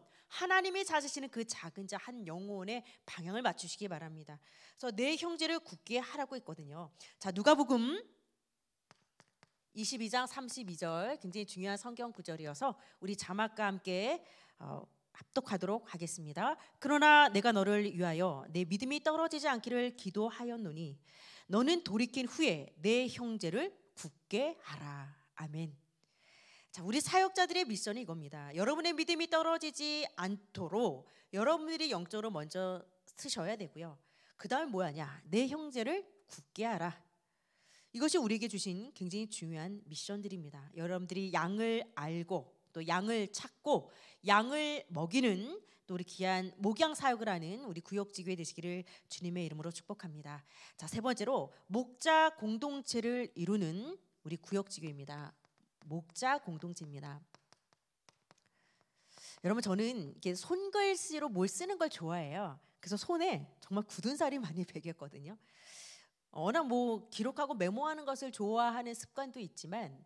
하나님이 찾으시는 그 작은 자 한 영혼의 방향을 맞추시기 바랍니다. 그래서 내 형제를 굳게 하라고 했거든요. 자, 누가복음 22장 32절 굉장히 중요한 성경 구절이어서 우리 자막과 함께 어, 합독하도록 하겠습니다. 그러나 내가 너를 위하여 내 믿음이 떨어지지 않기를 기도하였노니 너는 돌이킨 후에 내 형제를 굳게 하라. 아멘. 자, 우리 사역자들의 미션이 이겁니다. 여러분의 믿음이 떨어지지 않도록 여러분들이 영적으로 먼저 쓰셔야 되고요. 그다음 뭐하냐? 내 형제를 굳게 하라. 이것이 우리에게 주신 굉장히 중요한 미션들입니다. 여러분들이 양을 알고 또 양을 찾고 양을 먹이는 또 우리 귀한 목양 사역을 하는 우리 구역 지교회 되시기를 주님의 이름으로 축복합니다. 자, 세 번째로 목자 공동체를 이루는 우리 구역 지교입니다. 목자 공동체입니다. 여러분 저는 이게 손글씨로 뭘 쓰는 걸 좋아해요. 그래서 손에 정말 굳은 살이 많이 배겼거든요. 워낙 뭐 기록하고 메모하는 것을 좋아하는 습관도 있지만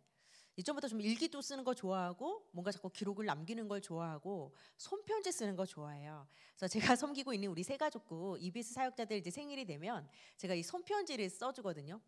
이전부터 좀 일기도 쓰는 거 좋아하고 뭔가 자꾸 기록을 남기는 걸 좋아하고 손편지 쓰는 거 좋아해요. 그래서 제가 섬기고 있는 우리 세 가족고 EBS 사역자들 이제 생일이 되면 제가 이 손편지를 써주거든요.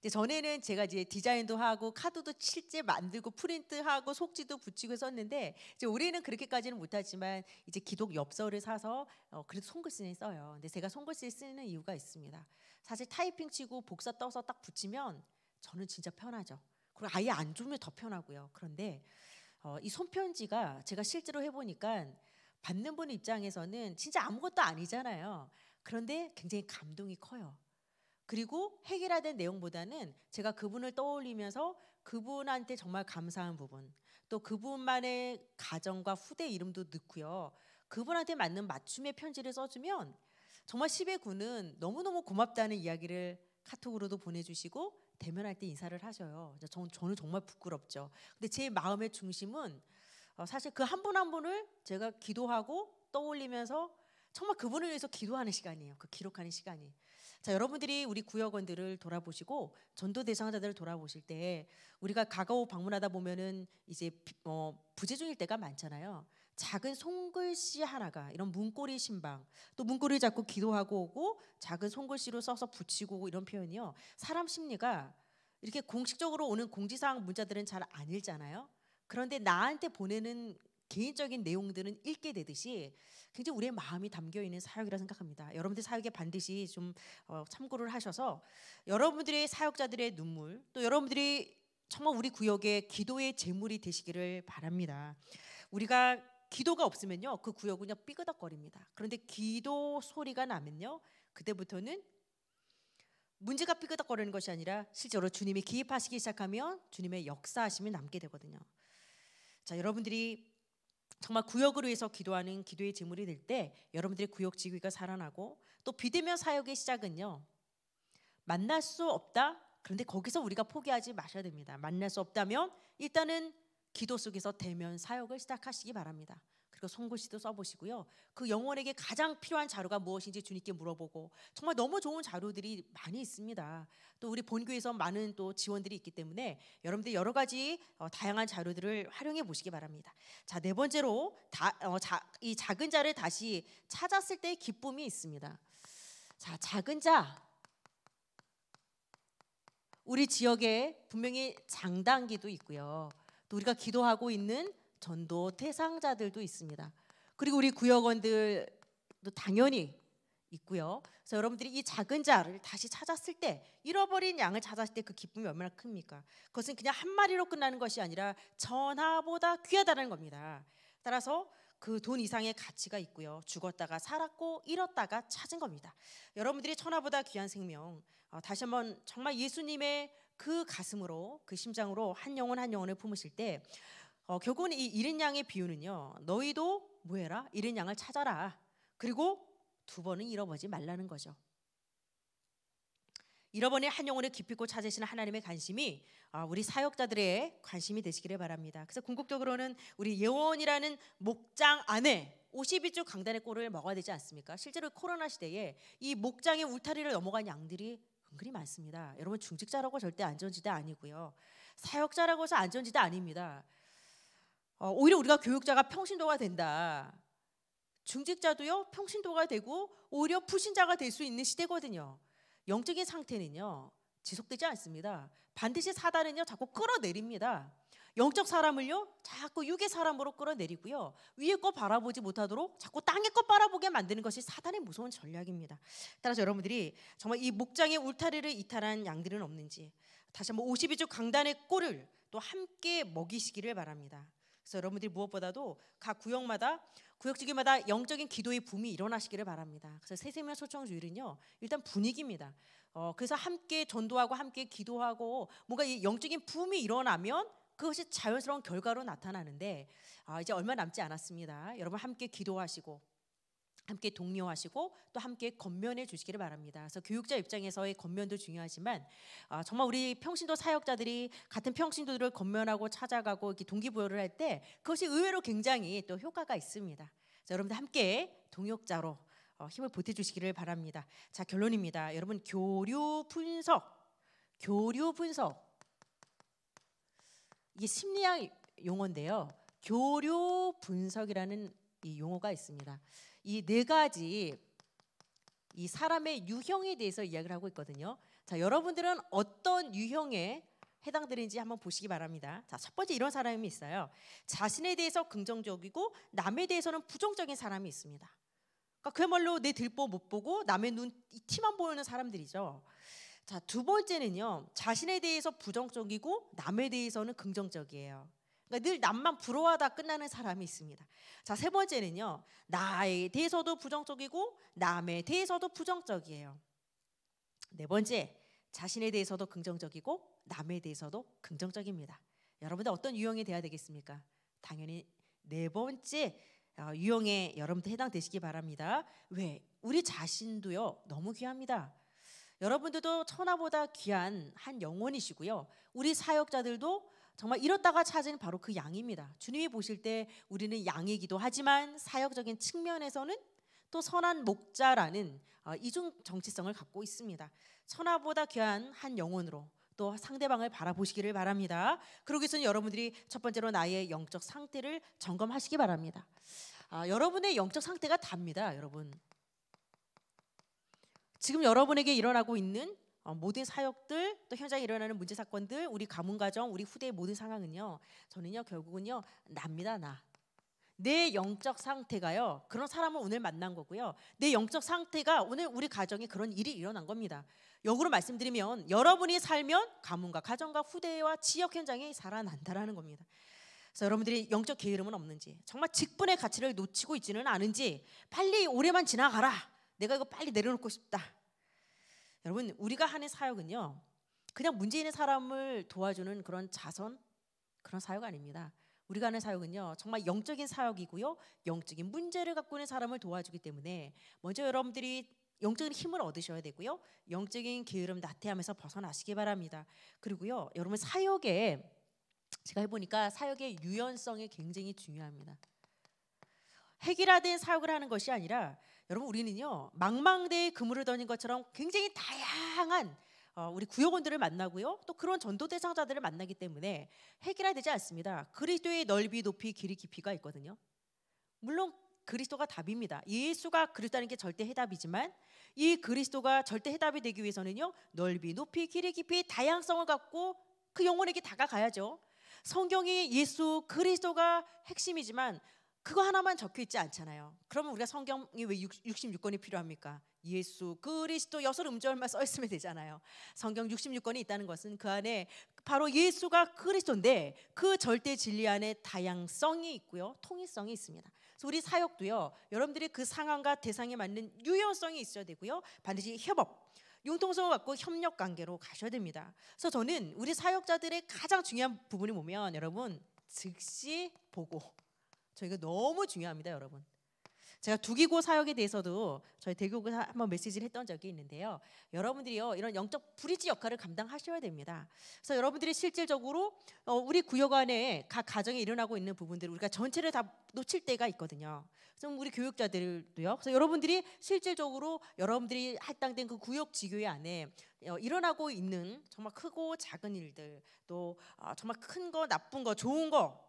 이제 전에는 제가 이제 디자인도 하고 카드도 실제 만들고 프린트하고 속지도 붙이고 썼는데 이제 올해는 그렇게까지는 못하지만 이제 기독 엽서를 사서 어, 그래도 손글씨는 써요. 근데 제가 손글씨를 쓰는 이유가 있습니다. 사실 타이핑 치고 복사 떠서 딱 붙이면 저는 진짜 편하죠. 그리고 아예 안 주면 더 편하고요. 그런데 어, 이 손편지가 제가 실제로 해보니까 받는 분 입장에서는 진짜 아무것도 아니잖아요. 그런데 굉장히 감동이 커요. 그리고 해결화된 내용보다는 제가 그분을 떠올리면서 그분한테 정말 감사한 부분, 또 그분만의 가정과 후대 이름도 넣고요. 그분한테 맞는 맞춤의 편지를 써주면 정말 10의 9는 너무너무 고맙다는 이야기를 카톡으로도 보내주시고 대면할 때 인사를 하셔요. 저는, 저는 정말 부끄럽죠. 근데 제 마음의 중심은 어, 사실 그 한 분한 한 분을 제가 기도하고 떠올리면서 정말 그분을 위해서 기도하는 시간이에요. 그 기록하는 시간이. 자, 여러분들이 우리 구역원들을 돌아보시고 전도 대상자들을 돌아보실 때 우리가 가까워 방문하다 보면은 이제 어, 부재중일 때가 많잖아요. 작은 손글씨 하나가 이런 문고리 신방 또 문고리 잡고 기도하고 오고 작은 손글씨로 써서 붙이고 고오 이런 표현이요. 사람 심리가 이렇게 공식적으로 오는 공지사항 문자들은 잘 안 읽잖아요. 그런데 나한테 보내는 개인적인 내용들은 읽게 되듯이 굉장히 우리의 마음이 담겨 있는 사역이라 생각합니다. 여러분들 사역에 반드시 좀 어, 참고를 하셔서 여러분들의 사역자들의 눈물 또 여러분들이 정말 우리 구역의 기도의 재물이 되시기를 바랍니다. 우리가 기도가 없으면요 그 구역은 그냥 삐그덕거립니다. 그런데 기도 소리가 나면요 그때부터는 문제가 삐그덕거리는 것이 아니라 실제로 주님이 기입하시기 시작하면 주님의 역사하심이 남게 되거든요. 자 여러분들이 정말 구역을 위해서 기도하는 기도의 제물이 될 때 여러분들의 구역 지위가 살아나고 또 비대면 사역의 시작은요. 만날 수 없다. 그런데 거기서 우리가 포기하지 마셔야 됩니다. 만날 수 없다면 일단은 기도 속에서 대면 사역을 시작하시기 바랍니다. 그리고 송글씨도 써보시고요. 그 영혼에게 가장 필요한 자료가 무엇인지 주님께 물어보고 정말 너무 좋은 자료들이 많이 있습니다. 또 우리 본교에서 많은 또 지원들이 있기 때문에 여러분들 여러 가지 어, 다양한 자료들을 활용해 보시기 바랍니다. 자 네 번째로 다, 어, 자, 이 작은 자를 다시 찾았을 때의 기쁨이 있습니다. 자 작은 자 우리 지역에 분명히 장단기도 있고요. 또 우리가 기도하고 있는 전도 태상자들도 있습니다. 그리고 우리 구역원들도 당연히 있고요. 그래서 여러분들이 이 작은 자를 다시 찾았을 때 잃어버린 양을 찾았을 때 그 기쁨이 얼마나 큽니까? 그것은 그냥 한 마리로 끝나는 것이 아니라 전하보다 귀하다는 겁니다. 따라서 그 돈 이상의 가치가 있고요. 죽었다가 살았고 잃었다가 찾은 겁니다. 여러분들이 천하보다 귀한 생명 어, 다시 한번 정말 예수님의 그 가슴으로 그 심장으로 한 영혼 한 영혼을 품으실 때 어, 결국은 이 일인 양의 비유는요. 너희도 뭐해라 일인 양을 찾아라. 그리고 두 번은 잃어버지 말라는 거죠. 잃어버린 한 영혼을 깊이고 찾으시는 하나님의 관심이 아, 우리 사역자들의 관심이 되시기를 바랍니다. 그래서 궁극적으로는 우리 예원이라는 목장 안에 52주 강단의 꼴을 먹어야 되지 않습니까? 실제로 코로나 시대에 이 목장의 울타리를 넘어간 양들이 은근히 많습니다. 여러분 중직자라고 절대 안전지대 아니고요. 사역자라고 해서 안전지대 아닙니다. 어, 오히려 우리가 교육자가 평신도가 된다. 중직자도요 평신도가 되고 오히려 불신자가 될 수 있는 시대거든요. 영적인 상태는요 지속되지 않습니다. 반드시 사단은요 자꾸 끌어내립니다. 영적 사람을요 자꾸 육의 사람으로 끌어내리고요 위에 거 바라보지 못하도록 자꾸 땅의 거 바라보게 만드는 것이 사단의 무서운 전략입니다. 따라서 여러분들이 정말 이 목장의 울타리를 이탈한 양들은 없는지 다시 한번 52주 강단의 꼴을 또 함께 먹이시기를 바랍니다. 그래서 여러분들이 무엇보다도 각 구역마다 구역지기마다 영적인 기도의 붐이 일어나시기를 바랍니다. 그래서 새세면 소청주일은요 일단 분위기입니다. 어, 그래서 함께 전도하고 함께 기도하고 뭔가 이 영적인 붐이 일어나면 그것이 자연스러운 결과로 나타나는데 아, 이제 얼마 남지 않았습니다. 여러분 함께 기도하시고 함께 독려하시고 또 함께 건면해 주시기를 바랍니다. 그래서 교육자 입장에서의 건면도 중요하지만 아, 정말 우리 평신도 사역자들이 같은 평신도들을 건면하고 찾아가고 이렇게 동기부여를 할 때 그것이 의외로 굉장히 또 효과가 있습니다. 자, 여러분들 함께 동역자로 어, 힘을 보태주시기를 바랍니다. 자 결론입니다. 여러분 교류 분석, 교류 분석 이게 심리학 용어인데요. 교류 분석이라는 이 용어가 있습니다. 이네 가지 이 사람의 유형에 대해서 이야기를 하고 있거든요. 자, 여러분들은 어떤 유형에 해당되는지 한번 보시기 바랍니다. 자, 첫 번째 이런 사람이 있어요. 자신에 대해서 긍정적이고 남에 대해서는 부정적인 사람이 있습니다. 그러니까 그야말로 내 들보 못 보고 남의 눈 티만 보이는 사람들이죠. 자, 두 번째는요. 자신에 대해서 부정적이고 남에 대해서는 긍정적이에요. 그러니까 늘 남만 부러워하다 끝나는 사람이 있습니다. 자, 세 번째는요. 나에 대해서도 부정적이고 남에 대해서도 부정적이에요. 네 번째, 자신에 대해서도 긍정적이고 남에 대해서도 긍정적입니다. 여러분들 어떤 유형이 돼야 되겠습니까? 당연히 네 번째 어, 유형에 여러분들 해당되시기 바랍니다. 왜? 우리 자신도요. 너무 귀합니다. 여러분들도 천하보다 귀한 한 영혼이시고요. 우리 사역자들도 정말 이렇다가 찾은 바로 그 양입니다. 주님이 보실 때 우리는 양이기도 하지만 사역적인 측면에서는 또 선한 목자라는 어, 이중 정체성을 갖고 있습니다. 천하보다 귀한 한 영혼으로 또 상대방을 바라보시기를 바랍니다. 그러기 위해서는 여러분들이 첫 번째로 나의 영적 상태를 점검하시기 바랍니다. 아, 여러분의 영적 상태가 답니다, 여러분. 지금 여러분에게 일어나고 있는 어, 모든 사역들 또 현장에 일어나는 문제 사건들 우리 가문 가정 우리 후대의 모든 상황은요 저는요 결국은요 납니다 나. 내 영적 상태가요 그런 사람을 오늘 만난 거고요 내 영적 상태가 오늘 우리 가정에 그런 일이 일어난 겁니다 역으로 말씀드리면 여러분이 살면 가문과 가정과 후대와 지역 현장이 살아난다라는 겁니다 그래서 여러분들이 영적 게으름은 없는지 정말 직분의 가치를 놓치고 있지는 않은지 빨리 올해만 지나가라 내가 이거 빨리 내려놓고 싶다 여러분 우리가 하는 사역은요. 그냥 문제 있는 사람을 도와주는 그런 자선 그런 사역 아닙니다. 우리가 하는 사역은요 정말 영적인 사역이고요 영적인 문제를 갖고 있는 사람을 도와주기 때문에 먼저 여러분들이 영적인 힘을 얻으셔야 되고요 영적인 게으름 나태함에서 벗어나시기 바랍니다 그리고요 여러분 사역에 제가 해보니까 사역의 유연성이 굉장히 중요합니다 해결화된 사역을 하는 것이 아니라 여러분 우리는요 망망대에 그물을 던진 것처럼 굉장히 다양한 어, 우리 구역원들을 만나고요. 또 그런 전도 대상자들을 만나기 때문에 해결해 되지 않습니다. 그리스도의 넓이, 높이, 길이, 깊이가 있거든요. 물론 그리스도가 답입니다. 예수가 그리스도라는 게 절대 해답이지만 이 그리스도가 절대 해답이 되기 위해서는요. 넓이, 높이, 길이, 깊이 다양성을 갖고 그 영혼에게 다가가야죠. 성경이 예수 그리스도가 핵심이지만 그거 하나만 적혀 있지 않잖아요. 그러면 우리가 성경이 왜 66권이 필요합니까? 예수 그리스도 여섯 음절만 써 있으면 되잖아요. 성경 66권이 있다는 것은 그 안에 바로 예수가 그리스도인데 그 절대 진리 안에 다양성이 있고요. 통일성이 있습니다. 그래서 우리 사역도요. 여러분들이 그 상황과 대상에 맞는 유연성이 있어야 되고요. 반드시 협업 융통성을 갖고 협력 관계로 가셔야 됩니다. 그래서 저는 우리 사역자들의 가장 중요한 부분이 보면 여러분 즉시 보고 저희가 너무 중요합니다, 여러분. 제가 두기고 사역에 대해서도 저희 대교구 한번 메시지를 했던 적이 있는데요. 여러분들이요 이런 영적 브리지 역할을 감당하셔야 됩니다. 그래서 여러분들이 실질적으로 어, 우리 구역 안에 각 가정에 일어나고 있는 부분들을 우리가 전체를 다 놓칠 때가 있거든요. 그래서 우리 교육자들도요. 그래서 여러분들이 실질적으로 여러분들이 할당된 그 구역 지교회 안에 어, 일어나고 있는 정말 크고 작은 일들 또 어, 정말 큰 거 나쁜 거 좋은 거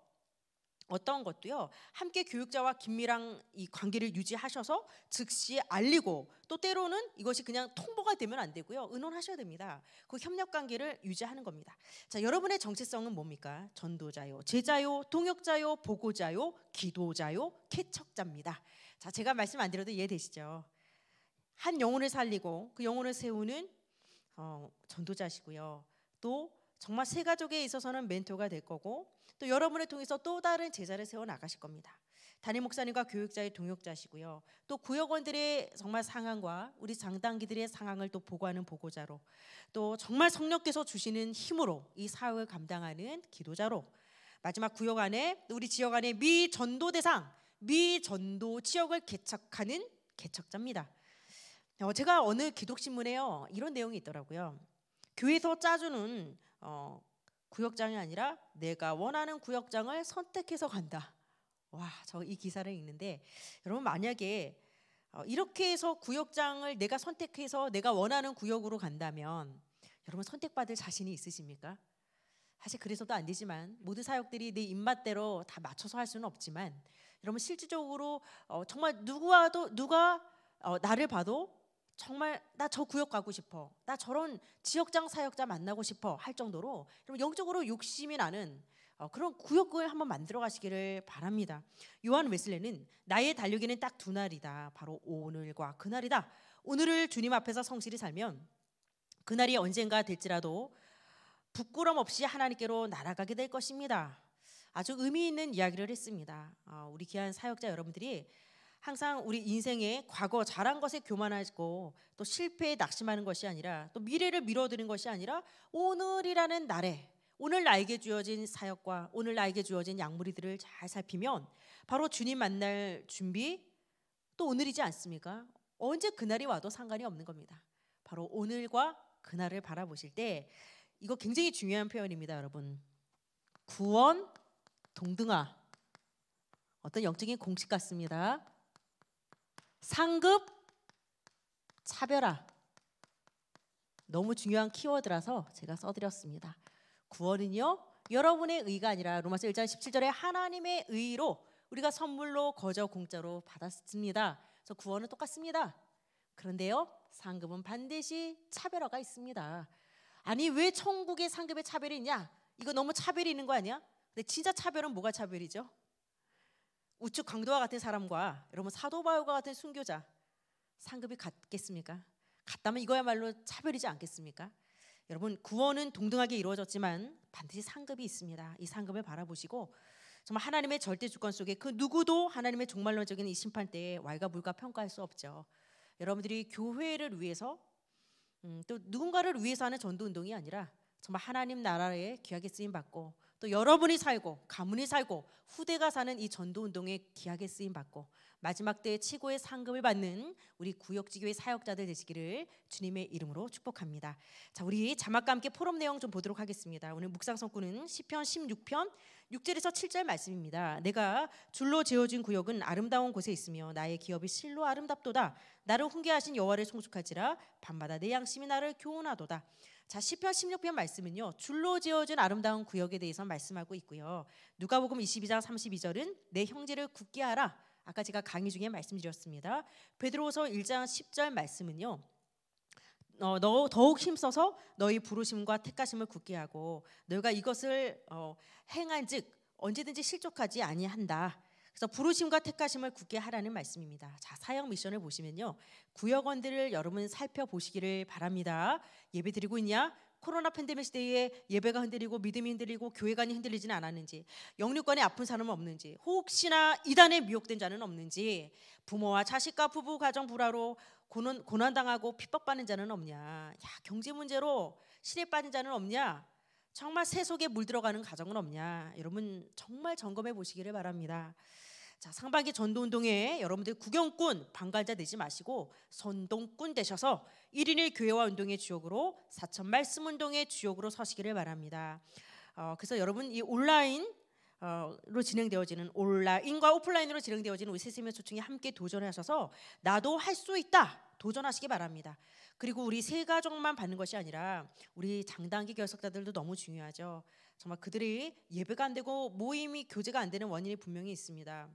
어떤 것도요 함께 교육자와 긴밀한 이 관계를 유지하셔서 즉시 알리고 또 때로는 이것이 그냥 통보가 되면 안 되고요 의논하셔야 됩니다 그 협력 관계를 유지하는 겁니다 자 여러분의 정체성은 뭡니까 전도자요 제자요 동역자요 보고자요 기도자요 캐척자입니다 자 제가 말씀 안 드려도 이해되시죠 한 영혼을 살리고 그 영혼을 세우는 어, 전도자시고요 또 정말 세 가족에 있어서는 멘토가 될 거고 또 여러분을 통해서 또 다른 제자를 세워 나가실 겁니다. 담임 목사님과 교육자의 동역자시고요. 또 구역원들의 정말 상황과 우리 장단기들의 상황을 또 보고하는 보고자로 또 정말 성령께서 주시는 힘으로 이 사역을 감당하는 기도자로 마지막 구역 안에 우리 지역 안에 미전도 대상 미전도 지역을 개척하는 개척자입니다. 어, 제가 어느 기독신문에요 이런 내용이 있더라고요. 교회에서 짜주는 어, 구역장이 아니라 내가 원하는 구역장을 선택해서 간다. 와, 저 이 기사를 읽는데 여러분 만약에 어, 이렇게 해서 구역장을 내가 선택해서 내가 원하는 구역으로 간다면 여러분 선택받을 자신이 있으십니까? 사실 그래서도 안 되지만 모든 사역들이 내 입맛대로 다 맞춰서 할 수는 없지만 여러분 실질적으로 어, 정말 누구와도 누가 어, 나를 봐도 정말 나 저 구역 가고 싶어. 나 저런 지역장 사역자 만나고 싶어 할 정도로 여러분 영적으로 욕심이 나는 어, 그런 구역을 한번 만들어 가시기를 바랍니다. 요한 웨슬레는 나의 달력에는딱 두 날이다. 바로 오늘과 그날이다. 오늘을 주님 앞에서 성실히 살면 그날이 언젠가 될지라도 부끄럼 없이 하나님께로 날아가게 될 것입니다. 아주 의미 있는 이야기를 했습니다. 어, 우리 귀한 사역자 여러분들이 항상 우리 인생의 과거 잘한 것에 교만하고 또 실패에 낙심하는 것이 아니라 또 미래를 밀어드는 것이 아니라 오늘이라는 날에 오늘 나에게 주어진 사역과 오늘 나에게 주어진 양무리들을 잘 살피면 바로 주님 만날 준비 또 오늘이지 않습니까? 언제 그날이 와도 상관이 없는 겁니다. 바로 오늘과 그날을 바라보실 때 이거 굉장히 중요한 표현입니다, 여러분. 구원 동등화 어떤 영적인 공식 같습니다. 상급 차별화 너무 중요한 키워드라서 제가 써드렸습니다. 구원은요 여러분의 의가 아니라 로마서 1장 17절에 하나님의 의로 우리가 선물로 거저 공짜로 받았습니다. 그래서 구원은 똑같습니다. 그런데요 상급은 반드시 차별화가 있습니다. 아니 왜 천국의 상급에 차별이 있냐? 이거 너무 차별이 있는 거 아니야? 근데 진짜 차별은 뭐가 차별이죠? 우측 강도와 같은 사람과 여러분 사도 바울과 같은 순교자 상급이 같겠습니까? 같다면 이거야말로 차별이지 않겠습니까? 여러분 구원은 동등하게 이루어졌지만 반드시 상급이 있습니다. 이 상급을 바라보시고 정말 하나님의 절대 주권 속에 그 누구도 하나님의 종말론적인 이 심판 때에 왈가불가 평가할 수 없죠. 여러분들이 교회를 위해서 음, 또 누군가를 위해서 하는 전도 운동이 아니라 정말 하나님 나라에 귀하게 쓰임 받고 또 여러분이 살고 가문이 살고 후대가 사는 이 전도 운동의기하게 쓰임 받고 마지막 때의 최고의 상급을 받는 우리 구역지교회 사역자들 되시기를 주님의 이름으로 축복합니다. 자, 우리 자막과 함께 포럼 내용 좀 보도록 하겠습니다. 오늘 묵상 성구는 시편 16편 6절에서 7절 말씀입니다. 내가 줄로 지어진 구역은 아름다운 곳에 있으며 나의 기업이 실로 아름답도다. 나를 훈계하신 여호와를 송축하지라 밤마다 내 양심이 나를 교훈하도다. 자, 1 0편 16편 말씀은요. 줄로 지어진 아름다운 구역에 대해서 말씀하고 있고요. 누가복음 22장 32절은 내 형제를 굳게 하라. 아까 제가 강의 중에 말씀드렸습니다. 베드로서 1장 10절 말씀은요. 어, 너 더욱 힘써서 너희 부르심과 택하심을 굳게 하고 너희가 이것을 어, 행한즉 언제든지 실족하지 아니한다. 그래서 부르심과 택하심을 굳게 하라는 말씀입니다. 자, 사역 미션을 보시면요. 구역원들을 여러분 살펴보시기를 바랍니다. 예배 드리고 있냐? 코로나 팬데믹 시대에 예배가 흔들리고 믿음이 흔들리고 교회관이 흔들리지는 않았는지 영육관에 아픈 사람은 없는지 혹시나 이단에 미혹된 자는 없는지 부모와 자식과 부부 가정 불화로 고난, 고난당하고 핍박받는 자는 없냐 야 경제 문제로 실에 빠진 자는 없냐 정말 세 속에 물들어가는 가정은 없냐 여러분 정말 점검해 보시기를 바랍니다 자, 상반기 전도운동에 여러분들 구경꾼, 방관자 되지 마시고 선동꾼 되셔서 1인 1교회와 운동의 주역으로 사천 말씀 운동의 주역으로 서시기를 바랍니다. 어, 그래서 여러분 이 온라인 어로 진행되어지는 온라인과 오프라인으로 진행되어지는 우리 세심의 초청에 함께 도전하셔서 나도 할 수 있다 도전하시기 바랍니다. 그리고 우리 세 가족만 받는 것이 아니라 우리 장단기 결석자들도 너무 중요하죠. 정말 그들이 예배가 안 되고 모임이 교제가 안 되는 원인이 분명히 있습니다.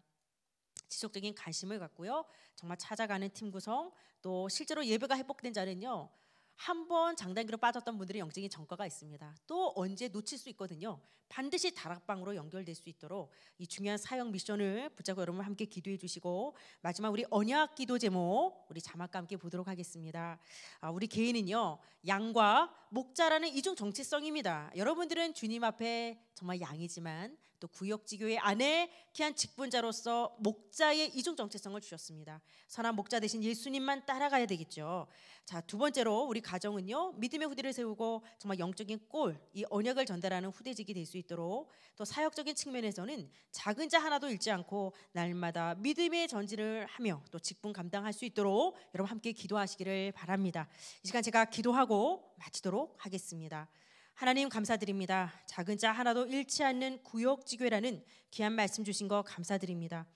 지속적인 관심을 갖고요. 정말 찾아가는 팀 구성 또 실제로 예배가 회복된 자는요. 한 번 장단기로 빠졌던 분들의 영적인 전과가 있습니다. 또 언제 놓칠 수 있거든요. 반드시 다락방으로 연결될 수 있도록 이 중요한 사역 미션을 붙잡고 여러분 함께 기도해 주시고 마지막 우리 언약 기도 제목 우리 자막과 함께 보도록 하겠습니다. 아, 우리 개인은요 양과 목자라는 이중 정체성입니다. 여러분들은 주님 앞에 정말 양이지만 또구역지교의 안에 귀한 직분자로서 목자의 이중 정체성을 주셨습니다. 선한 목자 대신 예수님만 따라가야 되겠죠. 자, 두 번째로 우리 가정은요. 믿음의 후대를 세우고 정말 영적인 꼴, 이 언약을 전달하는 후대직이 될수 있도록 또 사역적인 측면에서는 작은 자 하나도 잃지 않고 날마다 믿음의 전진을 하며 또 직분 감당할 수 있도록 여러분 함께 기도하시기를 바랍니다. 이 시간 제가 기도하고 마치도록 하겠습니다. 하나님 감사드립니다. 작은 자 하나도 잃지 않는 구역지교라는 귀한 말씀 주신 거 감사드립니다.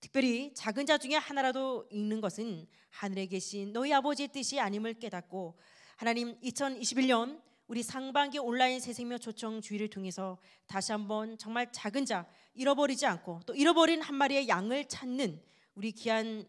특별히 작은 자 중에 하나라도 읽는 것은 하늘에 계신 너희 아버지의 뜻이 아님을 깨닫고 하나님 2021년 우리 상반기 온라인 새생명 초청 주의를 통해서 다시 한번 정말 작은 자 잃어버리지 않고 또 잃어버린 한 마리의 양을 찾는 우리 귀한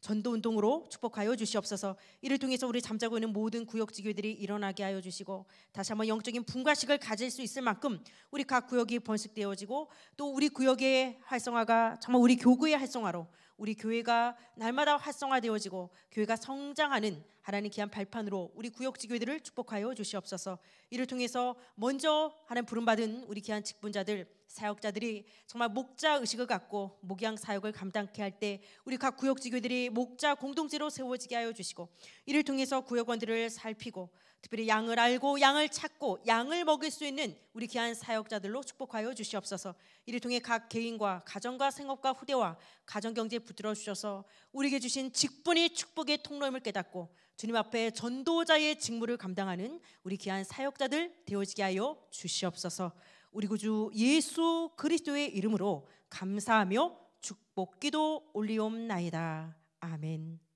전도 운동으로 축복하여 주시옵소서. 이를 통해서 우리 잠자고 있는 모든 구역 지교들이 일어나게 하여 주시고 다시 한번 영적인 분과식을 가질 수 있을 만큼 우리 각 구역이 번식되어지고 또 우리 구역의 활성화가 정말 우리 교구의 활성화로 우리 교회가 날마다 활성화되어지고 교회가 성장하는 하나님 귀한 발판으로 우리 구역지 교회들을 축복하여 주시옵소서. 이를 통해서 먼저 하나님 부름받은 우리 귀한 직분자들 사역자들이 정말 목자 의식을 갖고 목양 사역을 감당케 할 때 우리 각 구역 지교들이 목자 공동체로 세워지게 하여 주시고 이를 통해서 구역원들을 살피고 특별히 양을 알고 양을 찾고 양을 먹일 수 있는 우리 귀한 사역자들로 축복하여 주시옵소서. 이를 통해 각 개인과 가정과 생업과 후대와 가정 경제에 붙들어 주셔서 우리에게 주신 직분이 축복의 통로임을 깨닫고 주님 앞에 전도자의 직무를 감당하는 우리 귀한 사역자들 되어지게 하여 주시옵소서. 우리 구주 예수 그리스도의 이름으로 감사하며 축복기도 올리옵나이다. 아멘.